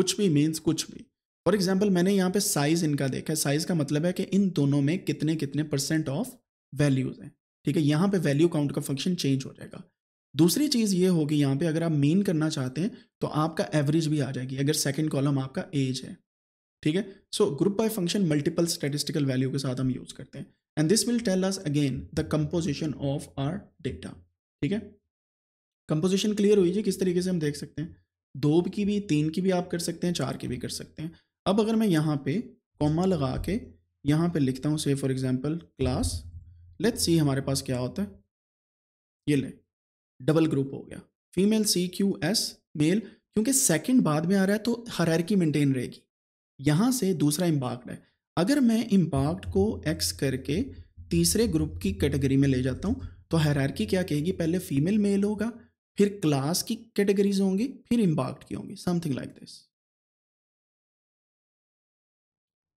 कुछ भी मीन्स कुछ भी फॉर एग्जाम्पल मैंने यहाँ पे साइज इनका देखा है साइज का मतलब है कि इन दोनों में कितने कितने परसेंट ऑफ वैल्यूज हैं ठीक है यहाँ पे वैल्यू काउंट का फंक्शन चेंज हो जाएगा दूसरी चीज़ ये होगी यहाँ पे अगर आप मीन करना चाहते हैं तो आपका एवरेज भी आ जाएगी अगर सेकंड कॉलम आपका एज है ठीक है so group by function multiple statistical value के साथ हम यूज़ करते हैं and this will tell us again the composition of our data ठीक है कंपोजिशन क्लियर हुई जी किस तरीके से हम देख सकते हैं दो की भी तीन की भी आप कर सकते हैं चार की भी कर सकते हैं अब अगर मैं यहाँ पे कॉमा लगा के यहाँ पे लिखता हूँ say for example class let see हमारे पास क्या होता है ये ले डबल ग्रुप हो गया female C Q S male क्योंकि सेकंड बाद में आ रहा है तो हरारकी मेंटेन रहेगी यहाँ से दूसरा इम्पाक्ट है अगर मैं इम्पाक्ट को एक्स करके तीसरे ग्रुप की कैटेगरी में ले जाता हूँ तो हैरारकी क्या कहेगी पहले फीमेल मेल होगा फिर क्लास की कैटेगरीज होंगी फिर इम्पैक्ट की होंगी something like this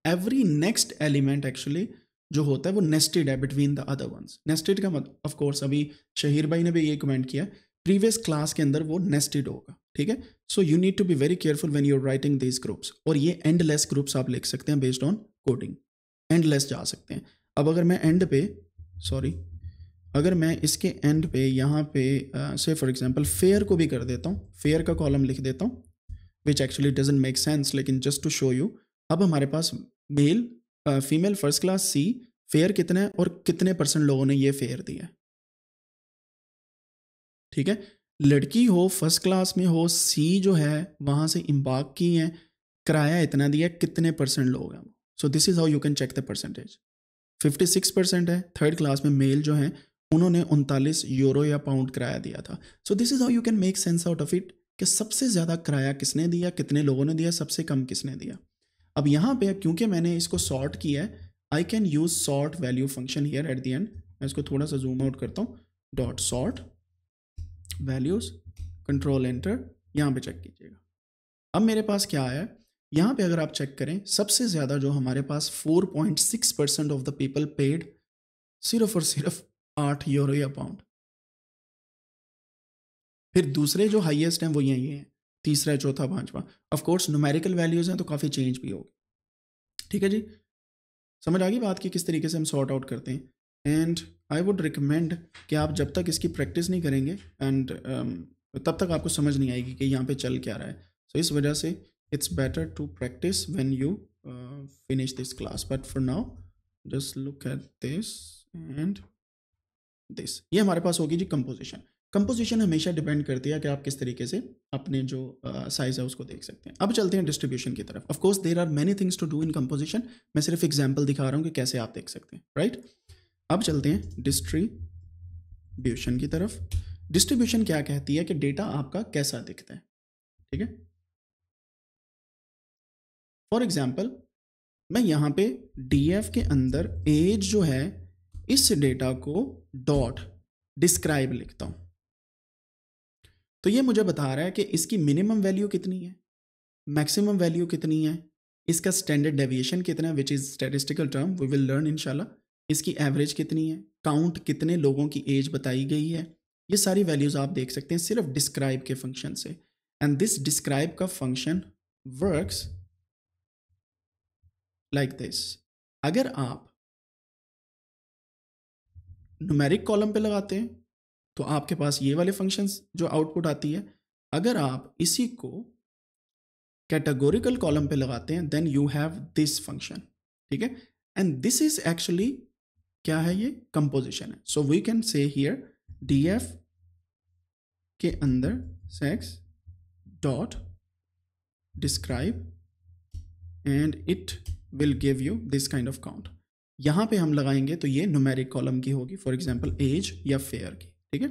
every next element actually जो होता है वो नेस्टेड है between the other ones nested का मतलब ऑफ कोर्स अभी शहीर भाई ने भी ये कमेंट किया प्रीवियस क्लास के अंदर वो नेस्टेड होगा ठीक है so you need to be very careful when you are writing these groups और ये एंडलेस ग्रुप्स आप लिख सकते हैं बेस्ड ऑन कोडिंग एंडलेस जा सकते हैं अब अगर मैं एंड पे सॉरी अगर मैं इसके एंड पे यहाँ पे से फॉर एग्जांपल फेयर को भी कर देता हूँ फेयर का कॉलम लिख देता हूँ which actually doesn't make sense लेकिन जस्ट टू शो यू अब हमारे पास male female first class C fare कितने है और कितने परसेंट लोगों ने ये फेयर दिया ठीक है लड़की हो फर्स्ट क्लास में हो सी जो है वहाँ से इम्बाक की है किराया इतना दिया कितने परसेंट लोग हैं so this is how you can check the percentage 56 percent है थर्ड क्लास में मेल जो हैं उन्होंने उनतालीस यूरो या पाउंड किराया दिया था so this is how you can make sense out of it कि सबसे ज़्यादा किराया किसने दिया कितने लोगों ने दिया सबसे कम किसने दिया अब यहाँ पे क्योंकि मैंने इसको सॉर्ट किया है I can use sort value function here at the end मैं इसको थोड़ा सा जूम आउट करता हूँ dot sort values control enter यहाँ पे चेक कीजिएगा अब मेरे पास क्या आया यहाँ पे अगर आप चेक करें सबसे ज़्यादा जो हमारे पास 4.6 percent of the people paid सिर्फ और सिर्फ आठ यूरो या पाउंड फिर दूसरे जो हाईएस्ट हैं वो यही हैं तीसरा चौथा पांचवा ऑफ कोर्स न्यूमेरिकल वैल्यूज़ हैं तो काफ़ी चेंज भी होगी ठीक है जी समझ आ गई बात की किस तरीके से हम सॉर्ट आउट करते हैं एंड आई वुड रिकमेंड कि आप जब तक इसकी प्रैक्टिस नहीं करेंगे एंड um, तब तक आपको समझ नहीं आएगी कि यहाँ पे चल क्या रहा है सो so, इस वजह से it's better to practise when you finish this class but for now just look at this and this ये हमारे पास होगी जी कंपोजिशन कंपोजिशन हमेशा डिपेंड करती है कि आप किस तरीके से अपने जो साइज़ uh, है उसको देख सकते हैं अब चलते हैं डिस्ट्रीब्यूशन की तरफ of course there are many things to do in composition मैं सिर्फ एग्जाम्पल दिखा रहा हूँ कि कैसे आप देख सकते हैं राइट right? अब चलते हैं डिस्ट्रीब्यूशन की तरफ डिस्ट्रीब्यूशन क्या कहती है कि डेटा आपका कैसा दिखता है ठीक है फॉर एग्जाम्पल मैं यहाँ पे डी के अंदर एज जो है इस डेटा को डॉट डिस्क्राइब लिखता हूं तो ये मुझे बता रहा है कि इसकी मिनिमम वैल्यू कितनी है मैक्सिमम वैल्यू कितनी है इसका स्टैंडर्ड डेविएशन कितना है which is statistical term we will learn इनशाला इसकी एवरेज कितनी है काउंट कितने लोगों की एज बताई गई है ये सारी वैल्यूज़ आप देख सकते हैं सिर्फ डिस्क्राइब के फंक्शन से एंड दिस डिस्क्राइब का फंक्शन वर्क्स लाइक दिस अगर आप नुमेरिक कॉलम पे लगाते हैं तो आपके पास ये वाले फंक्शंस जो आउटपुट आती है अगर आप इसी को कैटेगोरिकल कॉलम पे लगाते हैं then you have this function ठीक है एंड दिस इज एक्चुअली क्या है ये कंपोजिशन है सो वी कैन से हियर डी एफ के अंदर sex dot describe and it will give you this kind of count यहाँ पे हम लगाएंगे तो ये नुमेरिक कॉलम की होगी फॉर एग्जाम्पल एज या फेयर की ठीक है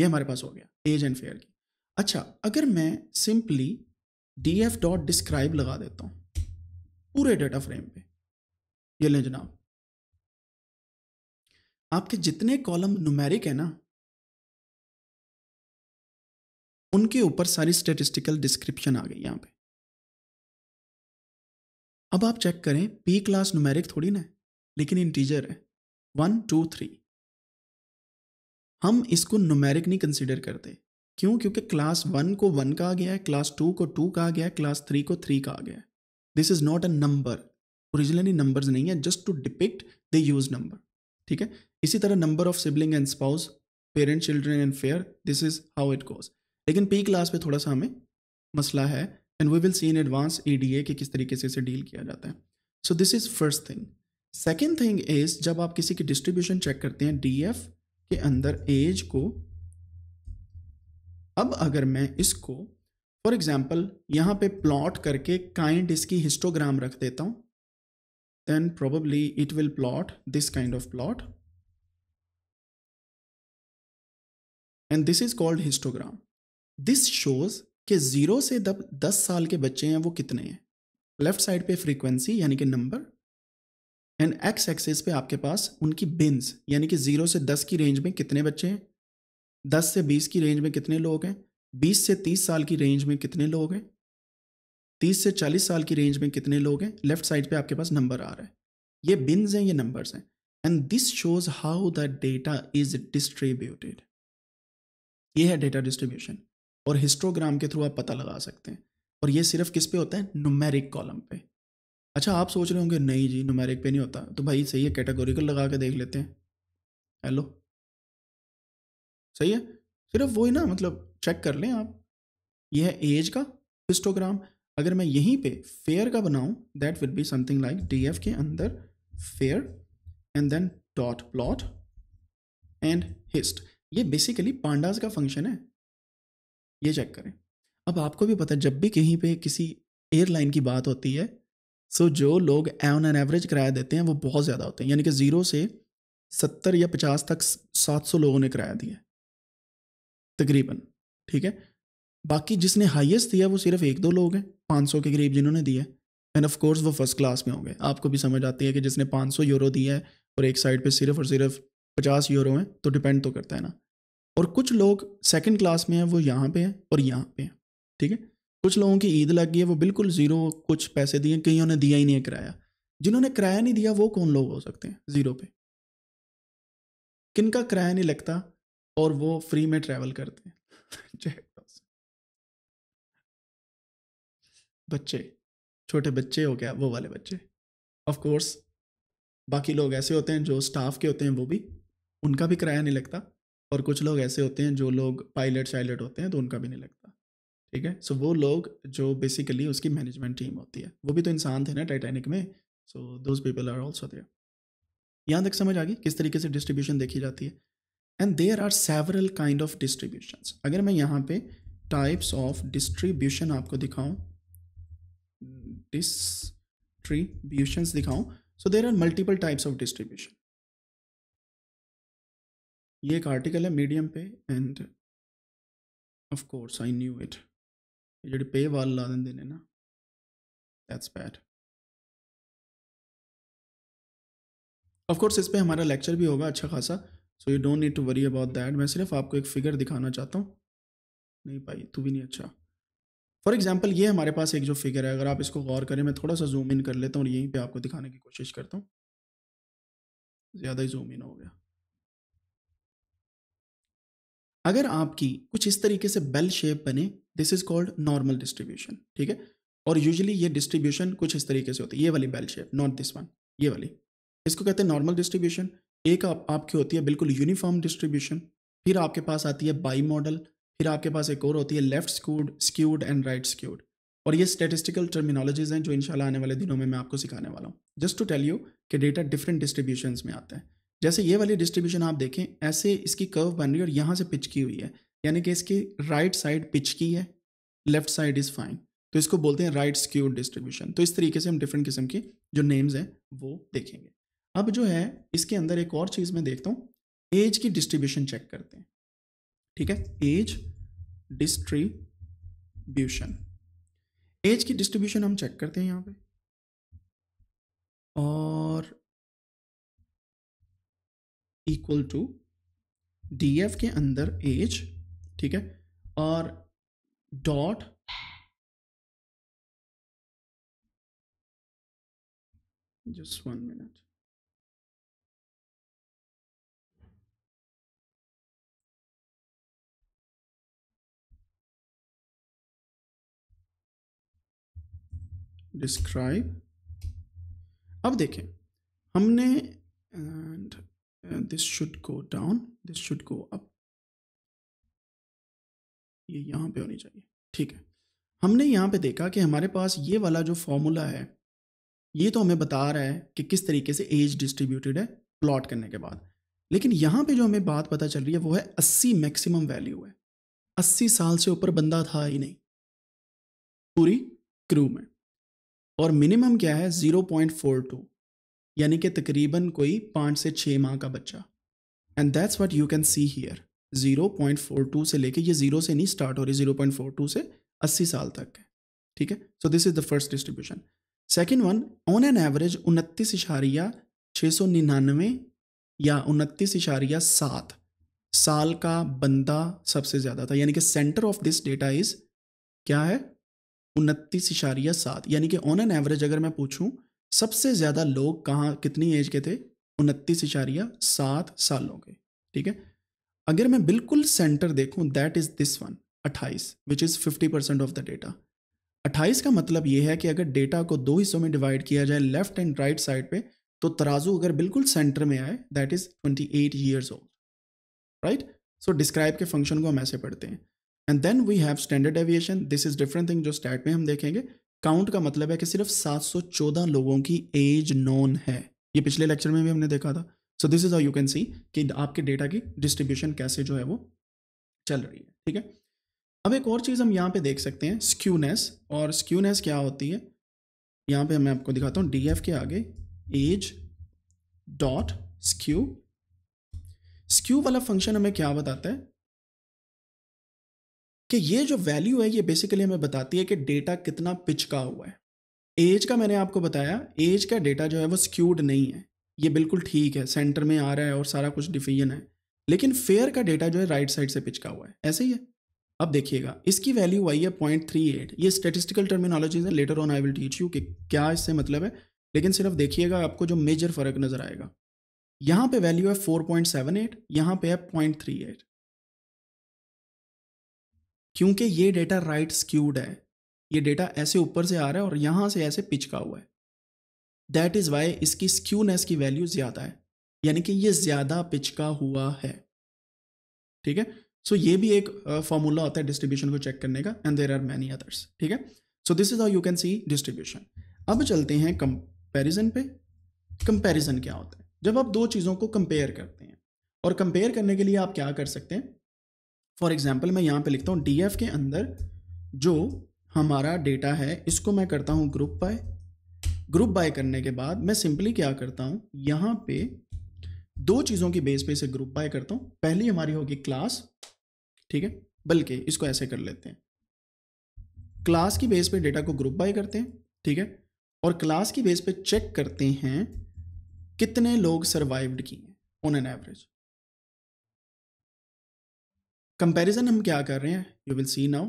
ये हमारे पास हो गया एज एंड फेयर की अच्छा अगर मैं simply D F dot describe लगा देता हूँ पूरे डेटा फ्रेम पे ये लें जनाब आपके जितने कॉलम नुमेरिक है ना उनके ऊपर सारी स्टेटिस्टिकल डिस्क्रिप्शन आ गई यहां पे अब आप चेक करें पी क्लास नुमेरिक थोड़ी ना लेकिन इंटीजर है वन टू थ्री हम इसको नोमेरिक नहीं कंसिडर करते क्यों क्योंकि क्लास वन को वन कहा गया है क्लास टू को टू कहा गया है क्लास थ्री को थ्री कहा गया है this is not a number originally numbers नहीं है just to depict the use number ठीक है इसी तरह number of sibling and spouse parent children and fare this is how it goes लेकिन पी क्लास पे थोड़ा सा हमें मसला है and we will see in advance E D A के किस तरीके से इसे डील किया जाता है so this is first thing second thing is जब आप किसी की डिस्ट्रीब्यूशन चेक करते हैं डीएफ के अंदर एज को अब अगर मैं इसको फॉर एग्जाम्पल यहाँ पे प्लॉट करके काइंड इसकी हिस्टोग्राम रख देता हूँ then probably it will plot this kind of plot and this is called histogram this shows के जीरो से दस साल के बच्चे हैं वो कितने हैं लेफ्ट साइड पे फ्रीक्वेंसी यानी कि नंबर एंड एक्स एक्सेस पे आपके पास उनकी बिन्स यानी कि ज़ीरो से दस की रेंज में कितने बच्चे हैं दस से बीस की रेंज में कितने लोग हैं बीस से तीस साल की रेंज में कितने लोग हैं तीस से चालीस साल की रेंज में कितने लोग हैं लेफ्ट साइड पे आपके पास नंबर आ रहा है ये बिन्स हैं ये नंबर्स हैं and this shows how the data is distributed ये है डेटा डिस्ट्रीब्यूशन और हिस्टोग्राम के थ्रू आप पता लगा सकते हैं और ये सिर्फ किस पे होता है नुमेरिक कॉलम पे अच्छा आप सोच रहे होंगे नहीं जी नुमेरिक पे नहीं होता तो भाई सही है कैटेगोरिकल लगा के देख लेते हैं हेलो सही है सिर्फ वो ही ना मतलब चेक कर लें आप यह है एज का हिस्टोग्राम अगर मैं यहीं पे फेयर का बनाऊं that will be something like D F के अंदर fare and then dot plot and hist ये बेसिकली पांडास का फंक्शन है ये चेक करें अब आपको भी पता जब भी कहीं पे किसी एयरलाइन की बात होती है सो जो लोग ऑन एन एवरेज किराया देते हैं वो बहुत ज़्यादा होते हैं यानी कि ज़ीरो से सत्तर या पचास तक सात सौ लोगों ने किराया दिया तकरीबन ठीक है बाकी जिसने हाईएस्ट दिया वो सिर्फ एक दो लोग हैं पाँच सौ के करीब जिन्होंने दिए एंड ऑफ कोर्स वो फर्स्ट क्लास में होंगे आपको भी समझ आती है कि जिसने पाँच सौ यूरो दिया है और एक साइड पे सिर्फ और सिर्फ पचास यूरो हैं तो डिपेंड तो करता है ना और कुछ लोग सेकंड क्लास में हैं वो यहाँ पे हैं और यहाँ पे हैं ठीक है कुछ लोगों की ईद लग गई है वो बिल्कुल ज़ीरो कुछ पैसे दिए कहीं ने दिया ही नहीं है किराया जिन्होंने किराया नहीं दिया वो कौन लोग हो सकते हैं ज़ीरो पे किन का किराया नहीं लगता और वो फ्री में ट्रैवल करते हैं बच्चे छोटे बच्चे हो गया वो वाले बच्चे ऑफ कोर्स बाकी लोग ऐसे होते हैं जो स्टाफ के होते हैं वो भी उनका भी किराया नहीं लगता और कुछ लोग ऐसे होते हैं जो लोग पायलट शाइलट होते हैं तो उनका भी नहीं लगता ठीक है सो वो लोग जो बेसिकली उसकी मैनेजमेंट टीम होती है वो भी तो इंसान थे ना टाइटैनिक में so those people are also there यहाँ तक समझ आ गई किस तरीके से डिस्ट्रीब्यूशन देखी जाती है and there are several kind of distribution अगर मैं यहाँ पे टाइप्स ऑफ डिस्ट्रीब्यूशन आपको दिखाऊँ डिस्ट्रीब्यूशंस दिखाऊँ so there are multiple types of distribution ये एक आर्टिकल है मीडियम पे and of course I knew it ਜਿਹੜੀ ਪੇਵਾਲ ਲਾ ਦਿੰਦੇ ਨੇ ना दैट्स बैड ऑफ कोर्स इस पर हमारा लेक्चर भी होगा अच्छा खासा so you don't need to worry about that मैं सिर्फ आपको एक फिगर दिखाना चाहता हूँ नहीं भाई तू भी नहीं अच्छा फॉर एग्जाम्पल ये हमारे पास एक जो फिगर है अगर आप इसको गौर करें मैं थोड़ा सा जूम इन कर लेता हूँ और यहीं पर आपको दिखाने की कोशिश करता हूँ ज़्यादा ही जूम इन हो गया अगर आपकी कुछ इस तरीके से बेल शेप बने this is called normal distribution ठीक है और यूजली ये डिस्ट्रीब्यूशन कुछ इस तरीके से होती है ये वाली bell shape not this one ये वाली इसको कहते हैं नॉर्मल डिस्ट्रीब्यूशन एक आप, आपकी होती है बिल्कुल यूनिफॉर्म डिस्ट्रीब्यूशन फिर आपके पास आती है बाई मॉडल फिर आपके पास एक और होती है left skewed skewed and right skewed और ये स्टेटिस्टिकल टर्मिनोलॉजीज हैं जो इंशाल्लाह आने वाले दिनों में मैं आपको सिखाने वाला हूँ जस्ट टू टेल यू कि डेटा डिफरेंट डिस्ट्रीब्यूशन में आते हैं जैसे ये वाली डिस्ट्रीब्यूशन आप देखें ऐसे इसकी कर्व बन रही है और यहाँ से पिचकी हुई है यानी कि इसकी राइट साइड पिचकी है लेफ्ट साइड इज़ फाइन तो इसको बोलते हैं राइट स्क्यूड डिस्ट्रीब्यूशन तो इस तरीके से हम डिफरेंट किस्म के जो नेम्स हैं वो देखेंगे अब जो है इसके अंदर एक और चीज़ मैं देखता हूँ एज की डिस्ट्रीब्यूशन चेक करते हैं ठीक है एज डिस्ट्रीब्यूशन एज की डिस्ट्रीब्यूशन हम चेक करते हैं यहाँ पे और इक्वल टू डी एफ के अंदर एज ठीक है और dot just one minute describe अब देखें हमने and and uh, this should go down this should go up ये यहाँ पे होनी चाहिए ठीक है हमने यहाँ पे देखा कि हमारे पास ये वाला जो फॉर्मूला है ये तो हमें बता रहा है कि किस तरीके से एज डिस्ट्रीब्यूटेड है प्लॉट करने के बाद लेकिन यहाँ पे जो हमें बात पता चल रही है वो है अस्सी मैक्सिमम वैल्यू है अस्सी साल से ऊपर बंदा था ही नहीं पूरी क्रू में और मिनिमम क्या है ज़ीरो पॉइंट फोर टू यानी कि तकरीबन कोई पाँच से छः माह का बच्चा and that's what you can see here zero point four two से लेके ये ज़ीरो से नहीं स्टार्ट हो रही ज़ीरो पॉइंट फोर टू से अस्सी साल तक है ठीक है so this is the first distribution second one on an average उनतीस इशारिया छः सौ निन्यानवे या उनतीस इशारिया सात साल का बंदा सबसे ज़्यादा था यानी कि centre of this data is क्या है उनतीस इशारिया सात यानी कि ऑन एन एवरेज अगर मैं पूछूं सबसे ज़्यादा लोग कहाँ कितनी एज के थे उनतीस इशारिया सात सालों के ठीक है अगर मैं बिल्कुल सेंटर देखूँ दैट इज़ दिस वन अट्ठाईस which is fifty percent of the data अट्ठाईस का मतलब ये है कि अगर डेटा को दो हिस्सों में डिवाइड किया जाए लेफ्ट एंड राइट साइड पे तो तराजू अगर बिल्कुल सेंटर में आए that is twenty eight years old right so describe के फंक्शन को हम ऐसे पढ़ते हैं and then we have standard deviation this is different thing जो स्टैट में हम देखेंगे काउंट का मतलब है कि सिर्फ 714 लोगों की एज नॉन है ये पिछले लेक्चर में भी हमने देखा था so this is you can see कि आपके डेटा की डिस्ट्रीब्यूशन कैसे जो है वो चल रही है ठीक है अब एक और चीज़ हम यहाँ पे देख सकते हैं स्क्यूनेस और स्क्यूनेस क्या होती है यहाँ पे मैं आपको दिखाता हूँ डी के आगे एज डॉट स्क्यू स्क्यू वाला फंक्शन हमें क्या बताता है कि ये जो वैल्यू है ये बेसिकली हमें बताती है कि डेटा कितना पिचका हुआ है एज का मैंने आपको बताया एज का डेटा जो है वो स्क्यूड नहीं है ये बिल्कुल ठीक है सेंटर में आ रहा है और सारा कुछ डिफिजन है लेकिन फेयर का डेटा जो है राइट साइड से पिचका हुआ है ऐसे ही है अब देखिएगा इसकी वैल्यू आई है पॉइंट थ्री एट ये स्टेटिस्टिकल टर्मिनोलॉजीज है later on I will teach you कि क्या इससे मतलब है लेकिन सिर्फ देखिएगा आपको जो मेजर फर्क नज़र आएगा यहाँ पे वैल्यू है फोर पॉइंट सेवन एट यहाँ पे है पॉइंट थ्री एट क्योंकि ये डेटा राइट स्क्यूड है ये डेटा ऐसे ऊपर से आ रहा है और यहाँ से ऐसे पिचका हुआ है दैट इज़ वाई इसकी स्क्यूनेस की वैल्यू ज़्यादा है यानी कि ये ज़्यादा पिचका हुआ है ठीक है सो ये भी एक फॉर्मूला होता है डिस्ट्रीब्यूशन को चेक करने का and there are many others ठीक है so this is are you can see distribution अब चलते हैं कंपेरिजन पे कंपेरिजन क्या होता है जब आप दो चीज़ों को कंपेयर करते हैं और कंपेयर करने के लिए आप क्या कर सकते हैं फॉर एग्जाम्पल मैं यहाँ पे लिखता हूँ डी के अंदर जो हमारा डेटा है इसको मैं करता हूँ ग्रुप बाय ग्रुप बाय करने के बाद मैं सिंपली क्या करता हूँ यहाँ पे दो चीज़ों की बेस पे इसे ग्रुप बाय करता हूँ पहली हमारी होगी क्लास ठीक है बल्कि इसको ऐसे कर लेते हैं क्लास की बेस पे डेटा को ग्रुप बाय करते हैं ठीक है और क्लास की बेस पे चेक करते हैं कितने लोग सर्वाइव्ड किए ऑन एन एवरेज कंपैरिजन हम क्या कर रहे हैं यू विल सी नाउ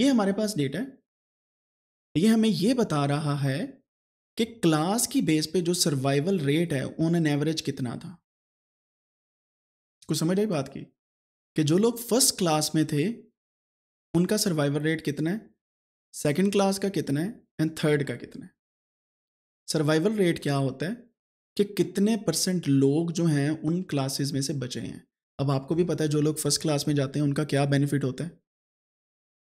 ये हमारे पास डेटा है ये हमें ये बता रहा है कि क्लास की बेस पे जो सर्वाइवल रेट है ऑन एन एवरेज कितना था कुछ समझ आई बात की कि जो लोग फर्स्ट क्लास में थे उनका सर्वाइवल रेट कितना है सेकंड क्लास का कितना है एंड थर्ड का कितना है सर्वाइवल रेट क्या होता है कि कितने परसेंट लोग जो हैं उन क्लासेस में से बचे हैं अब आपको भी पता है जो लोग फर्स्ट क्लास में जाते हैं उनका क्या बेनिफिट होता है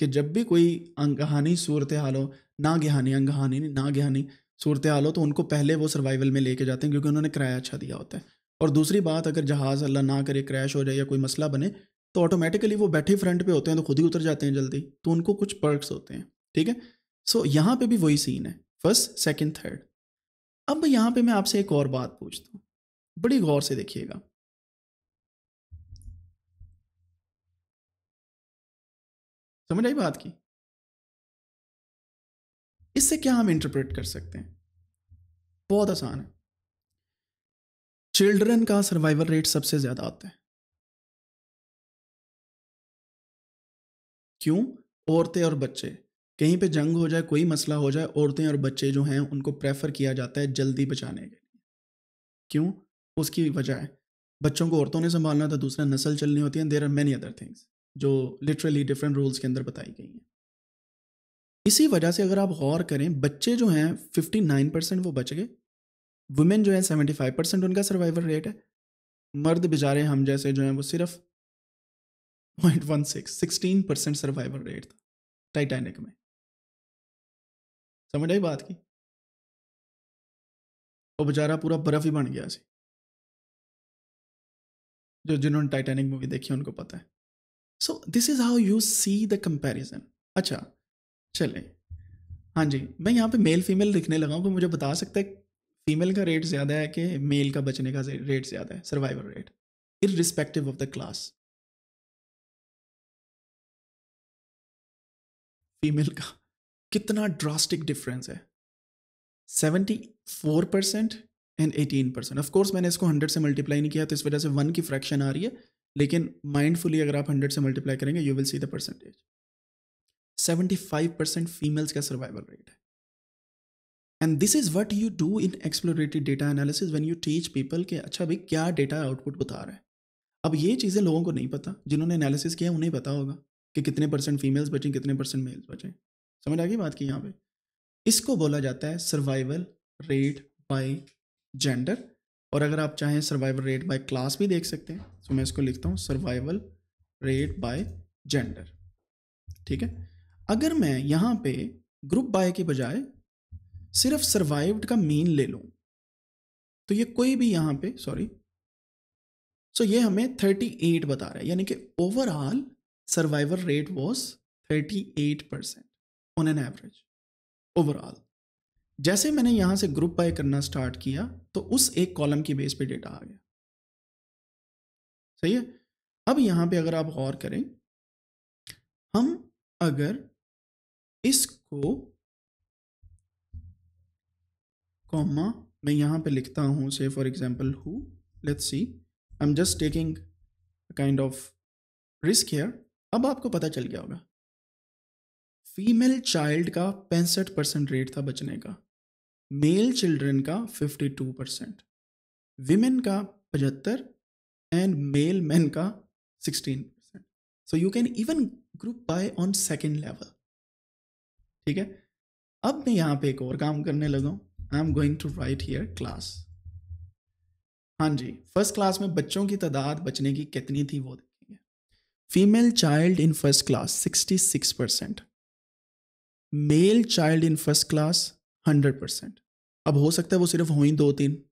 कि जब भी कोई अंगहानी सूरत हाल हो ना गहानी अंगहानी ना गहानी सूरत हाल हो तो उनको पहले वो सर्वाइवल में लेके जाते हैं क्योंकि उन्होंने किराया अच्छा दिया होता है और दूसरी बात अगर जहाज़ अल्लाह ना करे क्रैश हो जाए या कोई मसला बने तो ऑटोमेटिकली वो बैठे फ्रंट पे होते हैं तो खुद ही उतर जाते हैं जल्दी तो उनको कुछ पर्कस होते हैं ठीक है सो so, यहाँ पे भी वही सीन है फर्स्ट सेकंड थर्ड अब यहाँ पे मैं आपसे एक और बात पूछता हूँ बड़ी गौर से देखिएगा समझ आई बात की इससे क्या हम इंटरप्रेट कर सकते हैं बहुत आसान है चिल्ड्रन का सर्वाइवल रेट सबसे ज्यादा आता है क्यों औरतें और बच्चे कहीं पे जंग हो जाए कोई मसला हो जाए औरतें और बच्चे जो हैं उनको प्रेफर किया जाता है जल्दी बचाने के लिए क्यों उसकी वजह है बच्चों को औरतों ने संभालना था दूसरा नस्ल चलनी होती है there are many other things जो लिटरली डिफरेंट रोल्स के अंदर बताई गई हैं इसी वजह से अगर आप गौर करें बच्चे जो हैं 59 परसेंट वो बच गए वुमेन जो है 75 परसेंट उनका सर्वाइवल रेट है मर्द बेचारे हम जैसे जो हैं वो सिर्फ point one six sixteen percent survival rate था टाइटैनिक में समझ आई बात की वो बेचारा पूरा बर्फ ही बन गया सी जो जिन्होंने टाइटैनिक मूवी देखी उनको पता है so this is how you see the comparison अच्छा चले हाँ जी मैं यहाँ पे मेल फीमेल लिखने लगा हूँ कि तो मुझे बता सकता है फीमेल का रेट ज़्यादा है कि मेल का बचने का रेट ज़्यादा है survival rate in respective of the class female का कितना ड्रास्टिक डिफरेंस है seventy four percent and eighteen percent of course मैंने इसको हंड्रेड से मल्टीप्लाई नहीं किया तो इस वजह से वन की फ्रैक्शन आ रही है लेकिन माइंडफुली अगर आप हंड्रेड से मल्टीप्लाई करेंगे you will see the percentage seventy five percent females का सर्वाइवल रेट है and this is what you do in explorative data analysis when you teach people के अच्छा भाई क्या डेटा आउटपुट बता रहा है अब ये चीज़ें लोगों को नहीं पता जिन्होंने एनालिसिस किया उन्हें पता होगा कि कितने परसेंट फीमेल्स बचें कितने परसेंट मेल्स बचें समझ आ गई बात की यहाँ पे इसको बोला जाता है सर्वाइवल रेट बाई जेंडर और अगर आप चाहें सर्वाइवल रेट बाय क्लास भी देख सकते हैं तो मैं इसको लिखता हूँ सर्वाइवल रेट बाय जेंडर ठीक है अगर मैं यहाँ पे ग्रुप बाय के बजाय सिर्फ सर्वाइव्ड का मीन ले लूँ तो ये कोई भी यहाँ पे सॉरी सो so ये हमें 38 बता रहा है यानी कि overall survival rate was at percent on an average overall जैसे मैंने यहाँ से ग्रुप बाय करना स्टार्ट किया तो उस एक कॉलम की बेस पे डेटा आ गया सही है अब यहां पे अगर आप गौर करें हम अगर इसको कॉमा मैं यहां पे लिखता हूं say for example who let's see I am just taking kind of risk here अब आपको पता चल गया होगा फीमेल चाइल्ड का पैंसठ परसेंट रेट था बचने का मेल चिल्ड्रन का 52 परसेंट विमेन का पचहत्तर एंड मेल मैन का 16 percent so you can even group by on second level ठीक है अब मैं यहाँ पे एक और काम करने लगा I am going to write here class हाँ जी फर्स्ट क्लास में बच्चों की तादाद बचने की कितनी थी वो देखेंगे female child in first class 66 percent male child in first class hundred percent अब हो सकता है वो सिर्फ हुई दो तीन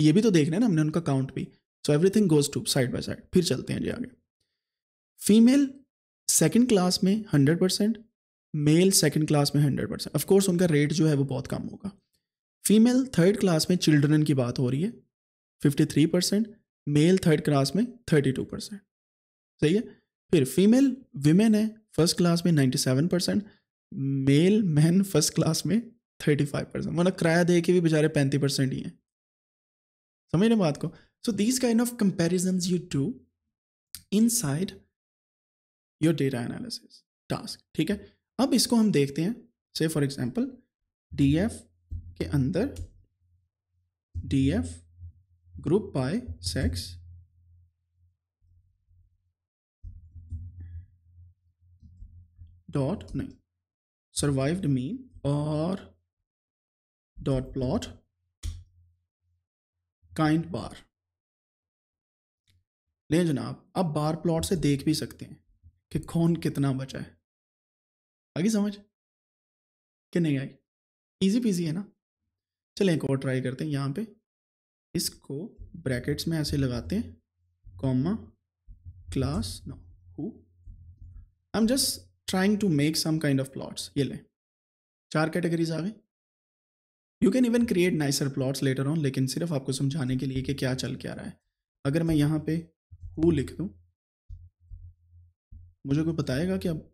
ये भी तो देखना है ना हमने उनका काउंट भी so everything goes to side by side फिर चलते हैं जी आगे फीमेल सेकेंड क्लास में hundred percent male second class में हंड्रेड परसेंट ऑफकोर्स उनका रेट जो है वो बहुत कम होगा फीमेल थर्ड क्लास में चिल्ड्रन की बात हो रही है fifty three percent male third class में थर्टी टू परसेंट सही है फिर फीमेल वीमेन है फर्स्ट क्लास में ninety seven percent mail man first class में थर्टी फाइव परसेंट मतलब किराया दे के भी बेचारे पैंतीस परसेंट ही हैं समझ रहे बात को so these kind of comparison you do inside your data analysis task ठीक है अब इसको हम देखते हैं say for example D F के अंदर D F group by sex dot नहीं सर्वाइव्ड mean और डॉट प्लॉट काइंड बार लें जनाब आप बार प्लॉट से देख भी सकते हैं कि कौन कितना बचा है आगे समझ कि नहीं आई इजी पीजी है ना चलें एक और ट्राई करते हैं यहाँ पे इसको ब्रैकेट्स में ऐसे लगाते हैं comma class no who I am just trying to make some kind of plots ये लें चार कैटेगरीज आ गई you can even create nicer plots later on लेकिन सिर्फ आपको समझाने के लिए कि क्या चल क्या रहा है अगर मैं यहाँ पे हु लिख दूँ मुझे कोई बताएगा कि अब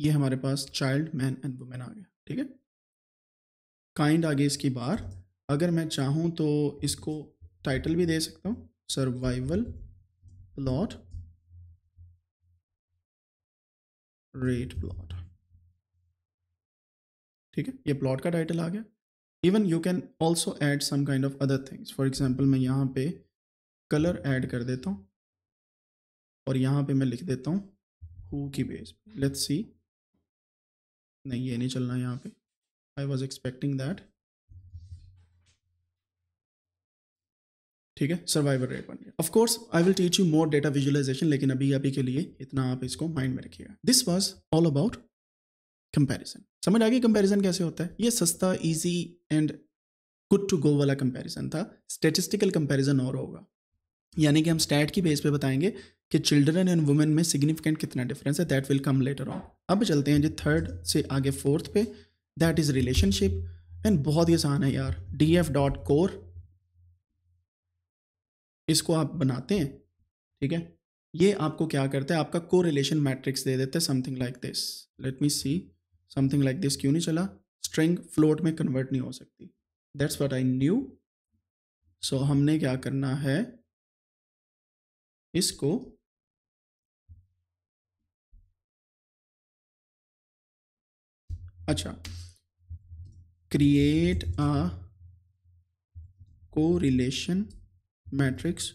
ये हमारे पास चाइल्ड मैन एंड वुमेन आ गया ठीक है काइंड आगे इसकी बार अगर मैं चाहूँ तो इसको टाइटल भी दे सकता हूँ सर्वाइवल प्लॉट रेट प्लॉट ठीक है ये प्लॉट का टाइटल आ गया even you can also add some kind of other things for example मैं यहाँ पे कलर ऐड कर देता हूँ और यहाँ पे मैं लिख देता हूँ हु की बेस लेट्स सी नहीं ये नहीं चलना यहाँ पे आई वॉज एक्सपेक्टिंग दैट ठीक है सर्वाइवल रेट बन गया course I will teach you more data visualisation लेकिन अभी अभी के लिए इतना आप इसको माइंड में रखिएगा this was all about comparison समझ आ गई कंपेरिजन कैसे होता है ये सस्ता easy and good to go वाला कंपेरिजन था स्टेटिस्टिकल कंपेरिजन और होगा यानी कि हम स्टैट की बेस पे बताएंगे कि चिल्ड्रन एंड वुमेन में सिग्निफिकेंट कितना डिफरेंस है that will come later on अब चलते हैं जी थर्ड से आगे फोर्थ पे दैट इज़ रिलेशनशिप एंड बहुत ही आसान है यार डी एफ डॉट कोर इसको आप बनाते हैं ठीक है ये आपको क्या करता है आपका को रिलेशन मैट्रिक्स दे देता है something like this let me see something like this क्यों नहीं चला स्ट्रिंग फ्लोट में कन्वर्ट नहीं हो सकती that's what I knew so हमने क्या करना है इसको अच्छा uh a relation matrix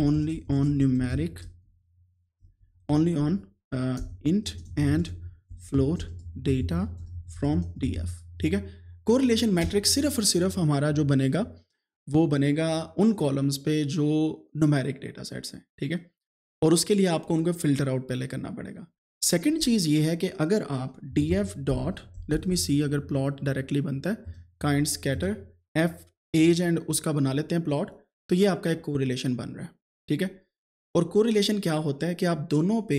only on numeric only on uh, int and float data from df ठीक है कोरिलेशन मैट्रिक्स सिर्फ और सिर्फ हमारा जो बनेगा वो बनेगा उन कॉलम्स पे जो नोमेरिक डेटा सेट्स हैं ठीक है और उसके लिए आपको उनको फिल्टर आउट पहले करना पड़ेगा सेकंड चीज़ ये है कि अगर आप D F dot let me see अगर प्लॉट डायरेक्टली बनता है kind scatter F age and उसका बना लेते हैं प्लॉट तो ये आपका एक कोरिलेशन बन रहा है ठीक है और कोरिलेशन क्या होता है कि आप दोनों पे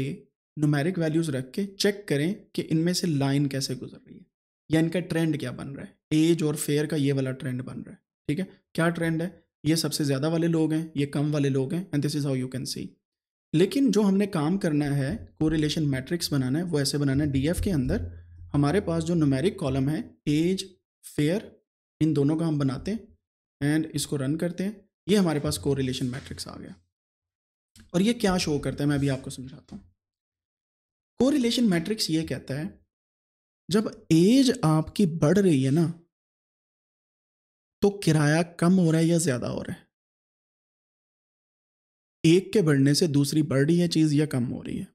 नुमेरिक वैल्यूज़ रख के चेक करें कि इनमें से लाइन कैसे गुजर रही है या इनका ट्रेंड क्या बन रहा है एज और फेयर का ये वाला ट्रेंड बन रहा है ठीक है क्या ट्रेंड है ये सबसे ज़्यादा वाले लोग हैं ये कम वाले लोग हैं and this is how you can see लेकिन जो हमने काम करना है कोरिलेशन मैट्रिक्स बनाना है वो ऐसे बनाना है डी के अंदर हमारे पास जो नुमेरिक कॉलम है एज फेयर इन दोनों का हम बनाते हैं एंड इसको रन करते हैं ये हमारे पास को रिलेशन मैट्रिक्स आ गया और ये क्या शो करता है मैं अभी आपको समझाता हूँ को रिलेशन मैट्रिक्स ये कहता है जब एज आपकी बढ़ रही है ना तो किराया कम हो रहा है या ज्यादा हो रहा है एक के बढ़ने से दूसरी बढ़ रही है चीज या कम हो रही है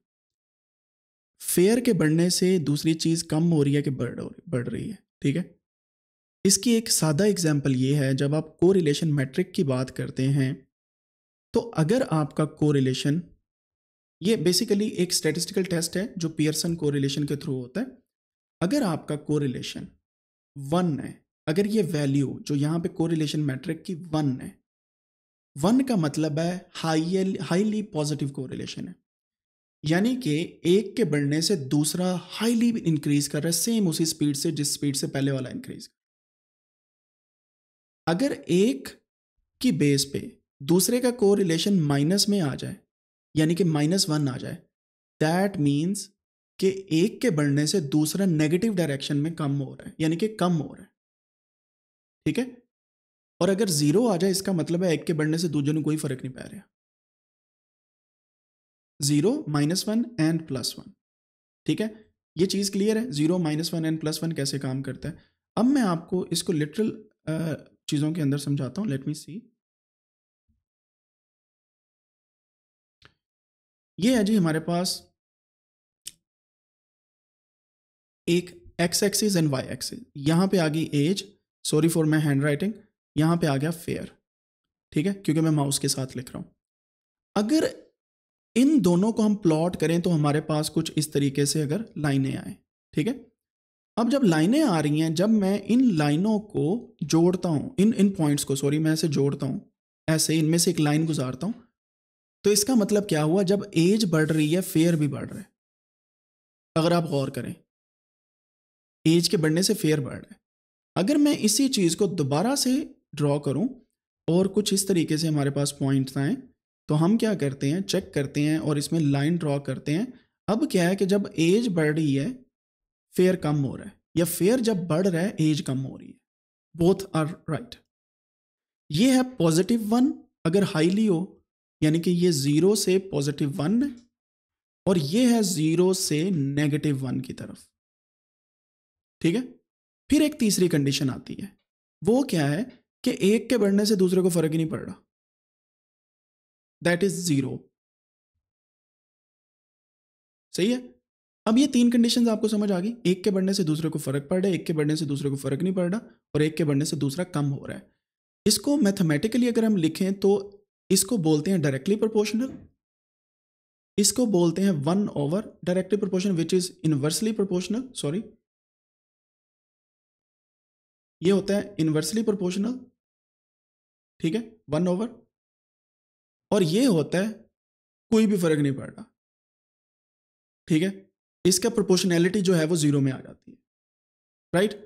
फेयर के बढ़ने से दूसरी चीज कम हो रही है कि बढ़ बढ़ रही है ठीक है इसकी एक सादा एग्जाम्पल ये है जब आप को रिलेशन मैट्रिक की बात करते हैं तो अगर आपका को रिलेशन ये बेसिकली एक स्टेटिस्टिकल टेस्ट है जो पियर्सन को रिलेशन के थ्रू होता है अगर आपका को रिलेशन वन है अगर ये वैल्यू जो यहाँ पे को रिलेशन मैट्रिक की वन है वन का मतलब है high highly positive correlation है यानी कि एक के बढ़ने से दूसरा हाईली इंक्रीज कर रहा है सेम उसी स्पीड से जिस स्पीड से पहले वाला इंक्रीज कर अगर एक की बेस पे दूसरे का को रिलेशन माइनस में आ जाए यानी कि माइनस वन आ जाए दैट मीन्स कि एक के बढ़ने से दूसरा नेगेटिव डायरेक्शन में कम हो रहा है यानी कि कम हो रहा है ठीक है और अगर जीरो आ जाए इसका मतलब है एक के बढ़ने से दूसरे में कोई फर्क नहीं पा रहा zero minus one and plus one ठीक है ये चीज़ क्लियर है zero minus one and plus one कैसे काम करता है अब मैं आपको इसको लिटरल चीज़ों के अंदर समझाता हूं लेट मी सी ये है जी हमारे पास एक X axis and Y axis यहां पे आ गई age sorry for my handwriting यहां पर आ गया फेयर ठीक है क्योंकि मैं माउस के साथ लिख रहा हूं अगर इन दोनों को हम प्लॉट करें तो हमारे पास कुछ इस तरीके से अगर लाइनें आए ठीक है अब जब लाइनें आ रही हैं जब मैं इन लाइनों को जोड़ता हूँ इन इन पॉइंट्स को सॉरी मैं ऐसे जोड़ता हूँ ऐसे इनमें से एक लाइन गुजारता हूँ तो इसका मतलब क्या हुआ जब एज बढ़ रही है फेयर भी बढ़ रहा है अगर आप गौर करें एज के बढ़ने से फेयर बढ़ रहा है अगर मैं इसी चीज़ को दोबारा से ड्रॉ करूँ और कुछ इस तरीके से हमारे पास पॉइंट्स आएँ तो हम क्या करते हैं चेक करते हैं और इसमें लाइन ड्रॉ करते हैं अब क्या है कि जब एज बढ़ रही है फेयर कम हो रहा है या फेयर जब बढ़ रहा है एज कम हो रही है बोथ आर राइट ये है पॉजिटिव वन अगर हाईली हो यानी कि ये ज़ीरो से पॉजिटिव वन में और ये है ज़ीरो से नेगेटिव वन की तरफ ठीक है फिर एक तीसरी कंडीशन आती है वो क्या है कि एक के बढ़ने से दूसरे को फर्क ही नहीं पड़ रहा दैट इज ज़ीरो सही है अब ये तीन कंडीशन आपको समझ आ गई एक के बढ़ने से दूसरे को फर्क पड़ रहा है एक के बढ़ने से दूसरे को फर्क नहीं पड़ रहा और एक के बढ़ने से दूसरा कम हो रहा है इसको मैथमेटिकली अगर हम लिखें तो इसको बोलते हैं डायरेक्टली प्रोपोर्शनल इसको बोलते हैं one over directly proportion which is inversely proportional sorry ये होता है इन्वर्सली प्रोपोर्शनल ठीक है वन ओवर और ये होता है कोई भी फर्क नहीं पड़ रहा ठीक है इसका प्रोपोर्शनैलिटी जो है वो जीरो में आ जाती है right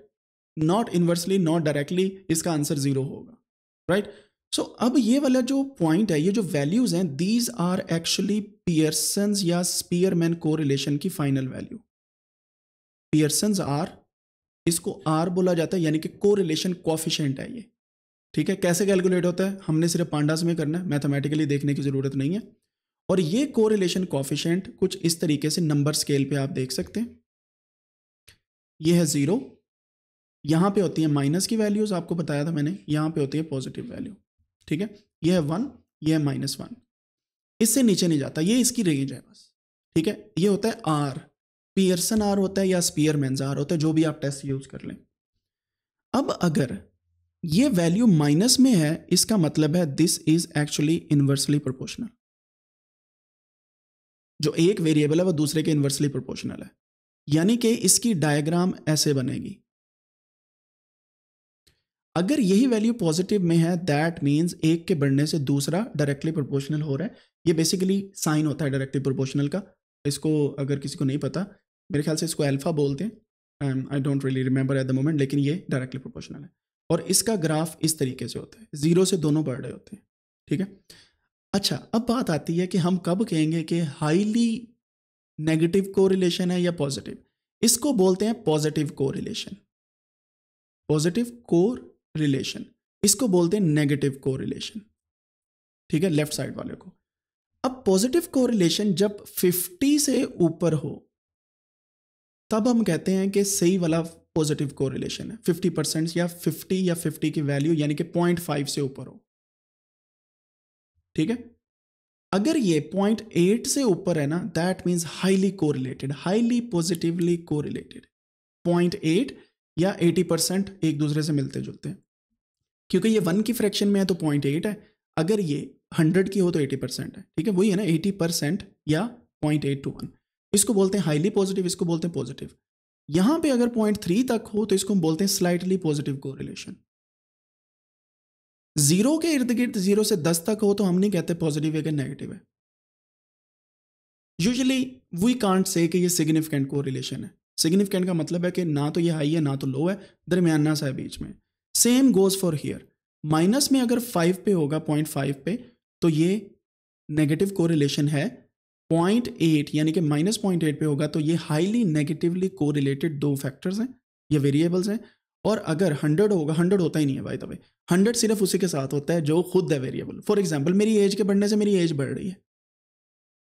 not inversely not directly इसका आंसर जीरो होगा राइट right? सो so, अब ये वाला जो पॉइंट है ये जो वैल्यूज हैं दीज आर एक्चुअली पियर्सन या स्पीयरमैन रिलेशन की फाइनल वैल्यू पियर्सन आर इसको आर बोला जाता है यानी कि को रिलेशन कॉफिशेंट है ये ठीक है कैसे कैलकुलेट होता है हमने सिर्फ पांडास में करना है मैथमेटिकली देखने की जरूरत नहीं है और ये कोरिलेशन कॉफिशेंट कुछ इस तरीके से नंबर स्केल पे आप देख सकते हैं ये है ज़ीरो यहाँ पे होती है माइनस की वैल्यूज़ आपको बताया था मैंने यहाँ पे होती है पॉजिटिव वैल्यू ठीक है ये है वन ये है माइनस वन इससे नीचे नहीं जाता ये इसकी रेंज है बस ठीक है ये होता है आर पियर्सन आर होता है या स्पीयर आर होता है जो भी आप टेस्ट यूज़ कर लें अब अगर ये वैल्यू माइनस में है इसका मतलब है this is actually inversely proportional जो एक वेरिएबल है वो दूसरे के इन्वर्सली प्रोपोर्शनल है यानी कि इसकी डायग्राम ऐसे बनेगी अगर यही वैल्यू पॉजिटिव में है दैट मीन्स एक के बढ़ने से दूसरा डायरेक्टली प्रोपोर्शनल हो रहा है ये बेसिकली साइन होता है डायरेक्टली प्रोपोर्शनल का इसको अगर किसी को नहीं पता मेरे ख्याल से इसको अल्फा बोलते हैं I don't really remember at the moment लेकिन ये डायरेक्टली प्रोपोर्शनल है और इसका ग्राफ इस तरीके से होता है ज़ीरो से दोनों बढ़ रहे होते हैं ठीक है अच्छा अब बात आती है कि हम कब कहेंगे कि हाईली नेगेटिव कोरिलेशन है या पॉजिटिव इसको बोलते हैं positive correlation positive correlation इसको बोलते हैं नेगेटिव कोरिलेशन ठीक है लेफ्ट साइड वाले को अब पॉजिटिव कोरिलेशन जब 50 से ऊपर हो तब हम कहते हैं कि सही वाला पॉजिटिव कोरिलेशन है 50 परसेंट या 50 या 50 की वैल्यू यानी कि 0.5 से ऊपर हो ठीक है अगर ये पॉइंट एट से ऊपर है ना that means highly correlated highly positively correlated point eight या एटी परसेंट एक दूसरे से मिलते जुलते हैं क्योंकि ये वन की फ्रैक्शन में है तो पॉइंट एट है अगर ये हंड्रेड की हो तो एटी परसेंट है ठीक है वही है ना एटी परसेंट या पॉइंट एट टू वन इसको बोलते हैं हाईली पॉजिटिव इसको बोलते हैं पॉजिटिव यहाँ पे अगर पॉइंट थ्री तक हो तो इसको हम बोलते हैं स्लाइटली पॉजिटिव कोरिलेशन जीरो के इर्द गिर्द जीरो से दस तक हो तो हम नहीं कहते पॉजिटिव है कि नेगेटिव है यूजली वी कांट से कि ये सिग्निफिकेंट को रिलेशन है सिग्निफिकेंट का मतलब है कि ना तो ये हाई है ना तो लो है दरमियाना सा है बीच में same goes for here minus में अगर फाइव पे होगा पॉइंट फाइव पे तो ये नेगेटिव कोरिलेशन है पॉइंट एट यानी कि माइनस पॉइंट एट पे होगा तो ये हाईली नेगेटिवली रिलेटेड दो फैक्टर्स हैं ये वेरिएबल्स हैं और अगर हंड्रेड होगा हंड्रेड होता ही नहीं है भाई तभी हंड्रेड सिर्फ उसी के साथ होता है जो खुद है वेरिएबल फॉर एग्जाम्पल मेरी एज के बढ़ने से मेरी एज बढ़ रही है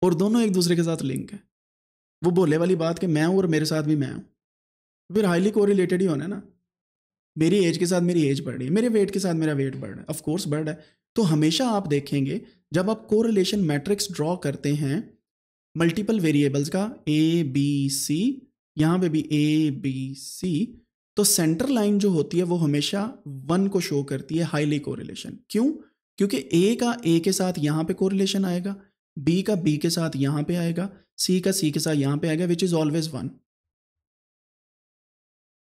और दोनों एक दूसरे के साथ लिंक है वो बोले वाली बात कि मैं हूँ और मेरे साथ भी मैं हूँ फिर हाईली रिलेटेड ही होना है ना मेरी एज के साथ मेरी एज बढ़ रही है मेरे वेट के साथ मेरा वेट बढ़ रहा है ऑफकोर्स बढ़ रहा है तो हमेशा आप देखेंगे जब आप कोरिलेशन मैट्रिक्स ड्रॉ करते हैं मल्टीपल वेरिएबल्स का ए बी सी यहाँ पे भी ए बी सी तो सेंटर लाइन जो होती है वो हमेशा वन को शो करती है हाईली कोरिलेशन क्यों क्योंकि ए का ए के साथ यहाँ पे कोरिलेशन आएगा बी का बी के साथ यहाँ पे आएगा सी का सी के साथ यहाँ पे आएगा विच इज़ ऑलवेज वन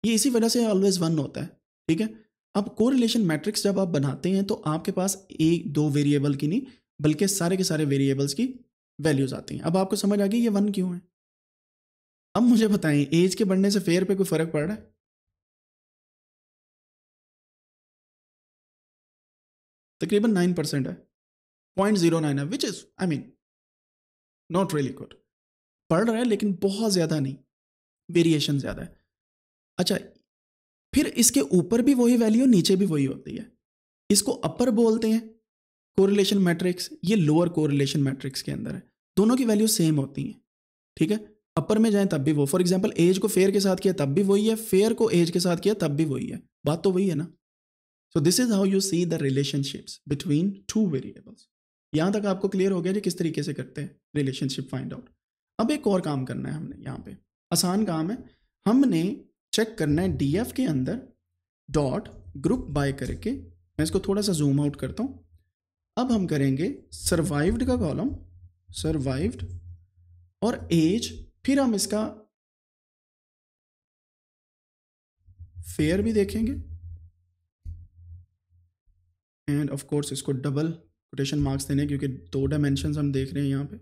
ये इसी वजह से ऑलवेज वन होता है ठीक है अब रिलेशन मैट्रिक्स जब आप बनाते हैं तो आपके पास एक दो वेरिएबल की नहीं बल्कि सारे के सारे वेरिएबल्स की वैल्यूज आती हैं अब आपको समझ आ गई ये वन क्यों है अब मुझे बताएं एज के बढ़ने से फेयर पे कोई फर्क पड़ रहा है तकरीबन नाइन परसेंट है पॉइंट जीरो नाइन है which is I mean not really good पढ़ रहा है लेकिन बहुत ज़्यादा नहीं वेरिएशन ज़्यादा है अच्छा फिर इसके ऊपर भी वही वैल्यू नीचे भी वही होती है इसको अपर बोलते हैं कोरिलेशन मैट्रिक्स ये लोअर कोरिलेशन मैट्रिक्स के अंदर है दोनों की वैल्यू सेम होती हैं ठीक है अपर में जाएं तब भी वो फॉर एग्जाम्पल एज को फेयर के साथ किया तब भी वही है फेयर को एज के साथ किया तब भी वही है बात तो वही है ना so this is how you see the relationships between two variables यहाँ तक आपको क्लियर हो गया कि किस तरीके से करते हैं रिलेशनशिप फाइंड आउट अब एक और काम करना है हमने यहाँ पे आसान काम है हमने चेक करना है डी के अंदर डॉट ग्रुप बाय करके मैं इसको थोड़ा सा जूम आउट करता हूँ अब हम करेंगे सर्वाइव्ड का कॉलम सर्वाइव्ड और एज फिर हम इसका फेयर भी देखेंगे एंड ऑफ कोर्स इसको डबल कोटेशन मार्क्स देने क्योंकि दो डायमेंशन हम देख रहे हैं यहाँ पे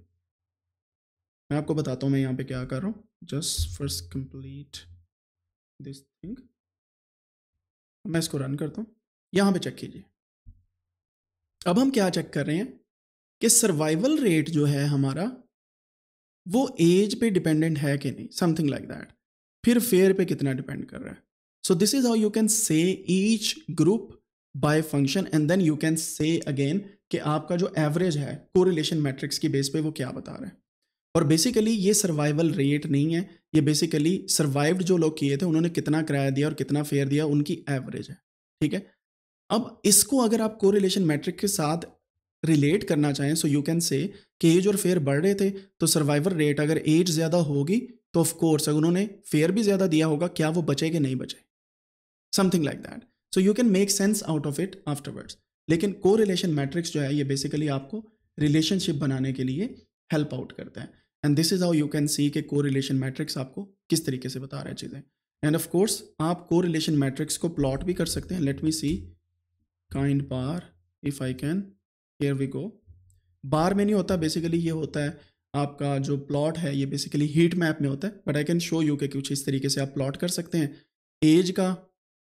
मैं आपको बताता हूँ मैं यहाँ पे क्या कर रहा हूँ just first complete this thing मैं इसको रन करता हूँ यहाँ पे चेक कीजिए अब हम क्या चेक कर रहे हैं कि सर्वाइवल रेट जो है हमारा वो एज पे डिपेंडेंट है कि नहीं समथिंग लाइक दैट फिर फेयर पे कितना डिपेंड कर रहा है so this is how you can say each group by function and then you can say again कि आपका जो एवरेज है कोरिलेशन मैट्रिक्स की बेस पे वो क्या बता रहा है और बेसिकली ये सर्वाइवल रेट नहीं है ये बेसिकली सर्वाइव्ड जो लोग किए थे उन्होंने कितना किराया दिया और कितना फेयर दिया उनकी एवरेज है ठीक है अब इसको अगर आप कोरिलेशन मैट्रिक के साथ रिलेट करना चाहें सो यू कैन से कि एज और फेयर बढ़ रहे थे तो सर्वाइवर रेट अगर एज ज़्यादा होगी तो ऑफ कोर्स अगर उन्होंने फेयर भी ज़्यादा दिया होगा क्या वो बचे कि नहीं बचे something like that so you can make sense out of it afterwards लेकिन को रिलेशन मैट्रिक्स जो है ये बेसिकली आपको रिलेशनशिप बनाने के लिए हेल्प आउट करता है and this is how you can see के को रिलेशन मैट्रिक्स आपको किस तरीके से बता रहे हैं चीज़ें एंड ऑफ कोर्स आप को रिलेशन मैट्रिक्स को प्लॉट भी कर सकते हैं let me see kind bar if I can here we go bar में नहीं होता बेसिकली ये होता है आपका जो प्लॉट है ये बेसिकली हीट मैप में होता है but I can show you के कुछ इस तरीके से आप प्लॉट कर सकते हैं एज का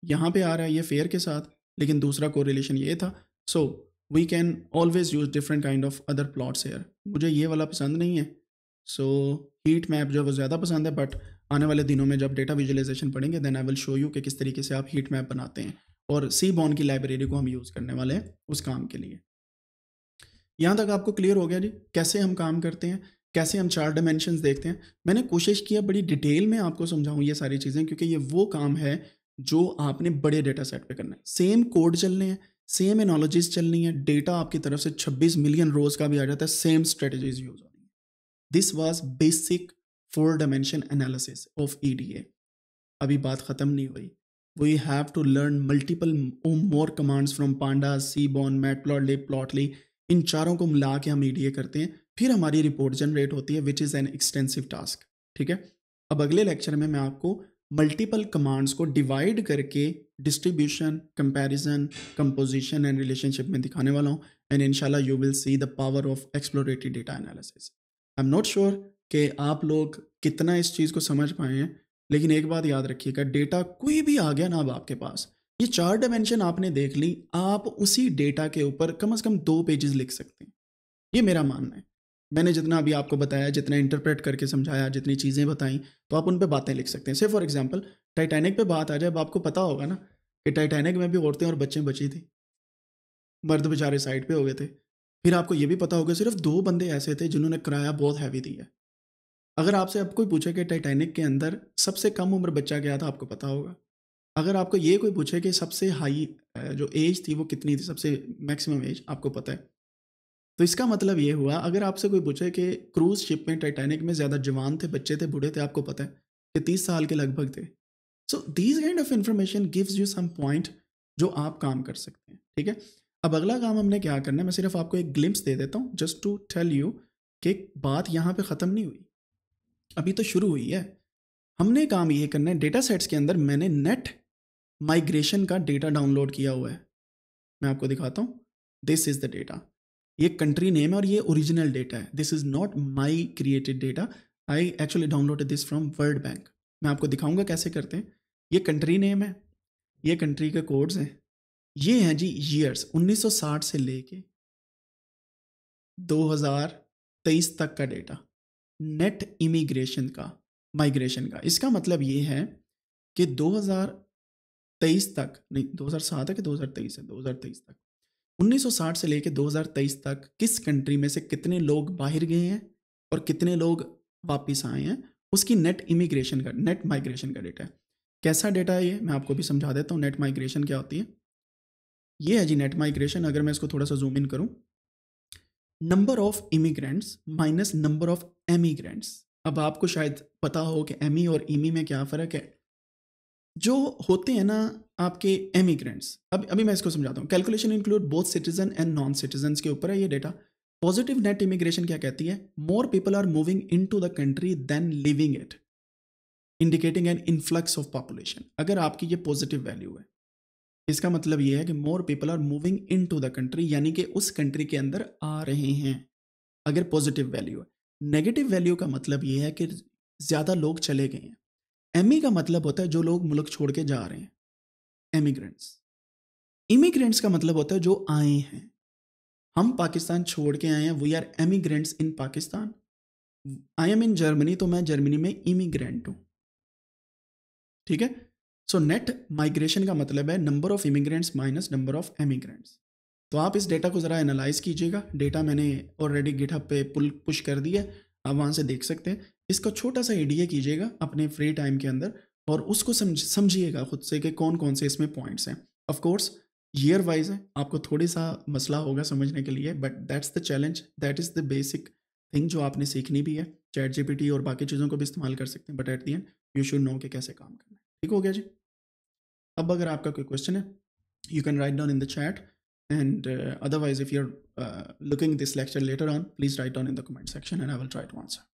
यहाँ पे आ रहा है ये फेयर के साथ लेकिन दूसरा कोरिलेशन ये था so we can always use different kind of other plots here मुझे ये वाला पसंद नहीं है सो हीट मैप जो है वो ज़्यादा पसंद है बट आने वाले दिनों में जब डेटा विजुलाइजेशन पढ़ेंगे then I will show you कि किस तरीके से आप हीट मैप बनाते हैं और सी बॉन की लाइब्रेरी को हम यूज़ करने वाले हैं उस काम के लिए यहाँ तक आपको क्लियर हो गया जी कैसे हम काम करते हैं कैसे हम चार डायमेंशन देखते हैं मैंने कोशिश किया बड़ी डिटेल में आपको समझाऊँ ये सारी चीज़ें क्योंकि ये वो काम है जो आपने बड़े डेटा सेट पर करना है सेम कोड चल रहे हैं सेम एनोलॉजीज चल रही हैं डेटा आपकी तरफ से 26 मिलियन रोज का भी आ जाता है सेम स्ट्रेटजीज यूज हो रही है this was basic four dimension analysis of E D A अभी बात ख़त्म नहीं हुई we have to learn multiple more commands from panda seaborn matplotlib Plotly इन चारों को मिला के हम ई डी ए करते हैं फिर हमारी रिपोर्ट जनरेट होती है which is an extensive task ठीक है अब अगले लेक्चर में मैं आपको मल्टीपल कमांड्स को डिवाइड करके distribution comparison composition and relationship में दिखाने वाला हूँ एंड इनशाला you will see the power of exploratory data analysis I am not sure कि आप लोग कितना इस चीज़ को समझ पाए हैं लेकिन एक बात याद रखिएगा डेटा कोई भी आ गया ना अब आपके पास ये चार डायमेंशन आपने देख ली आप उसी डेटा के ऊपर कम अज़ कम दो पेजेस लिख सकते हैं ये मेरा मानना है मैंने जितना अभी आपको बताया जितना इंटरप्रेट करके समझाया जितनी चीज़ें बताई तो आप उन पर बातें लिख सकते हैं से फॉर एग्जाम्पल टाइटैनिक पर बात आ जाए अब आपको पता होगा ना कि टाइटैनिक में भी औरतें और बच्चे बची थी मर्द बेचारे साइड पर हो गए थे फिर आपको ये भी पता होगा सिर्फ दो बंदे ऐसे थे जिन्होंने किराया बहुत हैवी दिया अगर आपसे अब कोई पूछे कि टाइटैनिक के अंदर सबसे कम उम्र बच्चा क्या था आपको पता होगा अगर आपको ये कोई पूछे कि सबसे हाई जो एज थी वो कितनी थी सबसे मैक्सिमम एज आपको पता है तो इसका मतलब ये हुआ अगर आपसे कोई पूछे कि क्रूज शिप में टाइटैनिक में ज़्यादा जवान थे बच्चे थे बूढ़े थे आपको पता है कि तीस साल के लगभग थे so these kind of information gives you some point जो आप काम कर सकते हैं ठीक है अब अगला काम हमने क्या करना है मैं सिर्फ आपको एक ग्लिम्स दे देता हूँ जस्ट टू टेल यू कि बात यहाँ पे ख़त्म नहीं हुई अभी तो शुरू हुई है हमने काम ये करना है डेटा सेट्स के अंदर मैंने नेट माइग्रेशन का डेटा डाउनलोड किया हुआ है मैं आपको दिखाता हूँ दिस इज़ द डेटा ये कंट्री नेम है और ये ओरिजिनल डेटा है this is not my created data I actually download this from World Bank मैं आपको दिखाऊंगा कैसे करते हैं ये कंट्री नेम है ये कंट्री के कोड्स हैं ये हैं जी ईयर्स 1960 से लेके 2023 तक का डेटा नेट इमिग्रेशन का माइग्रेशन का इसका मतलब ये है कि 2023 तक नहीं 2007 है कि 2023 है 2023 तक 1960 से लेकर 2023 तक किस कंट्री में से कितने लोग बाहर गए हैं और कितने लोग वापस आए हैं उसकी नेट इमिग्रेशन का नेट माइग्रेशन का डेटा है कैसा डेटा है ये मैं आपको भी समझा देता हूँ नेट माइग्रेशन क्या होती है ये है जी नेट माइग्रेशन अगर मैं इसको थोड़ा सा जूम इन करूँ number of immigrants minus number of emigrants अब आपको शायद पता हो कि एमी और इमी में क्या फ़र्क है जो होते हैं ना आपके एमिग्रेंट्स अब अभी मैं इसको समझाता हूँ calculation include both citizen and non citizen के ऊपर है ये डेटा पॉजिटिव नेट इमिग्रेशन क्या कहती है more people are moving in to the country then living it indicating an influx of population अगर आपकी ये पॉजिटिव वैल्यू है इसका मतलब ये है कि more people are moving in to the country यानी कि उस कंट्री के अंदर आ रहे हैं अगर पॉजिटिव वैल्यू है नेगेटिव वैल्यू का मतलब ये है कि ज़्यादा लोग चले गए हैं एमी e का मतलब होता है जो लोग मुल्क छोड़ के जा रहे हैं एमिग्रेंट्स इमिग्रेंट्स का मतलब होता है जो आए हैं हम पाकिस्तान छोड़ के आए हैं we are emigrants in Pakistan I am in Germany तो मैं जर्मनी में इमिग्रेंट हूँ ठीक है सो नेट माइग्रेशन का मतलब है number of immigrants minus number of emigrants तो आप इस डेटा को ज़रा एनालाइज कीजिएगा डेटा मैंने ऑलरेडी गिटहब पे पुल पुश कर दिया आप वहां से देख सकते हैं इसका छोटा सा एडीए कीजिएगा अपने फ्री टाइम के अंदर और उसको समझ समझिएगा खुद से कि कौन कौन से इसमें पॉइंट्स हैं ऑफकोर्स ईयर वाइज है आपको थोड़ी सा मसला होगा समझने के लिए but that's the challenge that is the basic thing जो आपने सीखनी भी है चैट जीपीटी और बाकी चीज़ों को भी इस्तेमाल कर सकते हैं but at the end you should know कि कैसे काम करना है ठीक हो गया जी अब अगर आपका कोई क्वेश्चन है you can write down in the chat and otherwise if you are looking this lecture later on please write down in the comment section and I will try to answer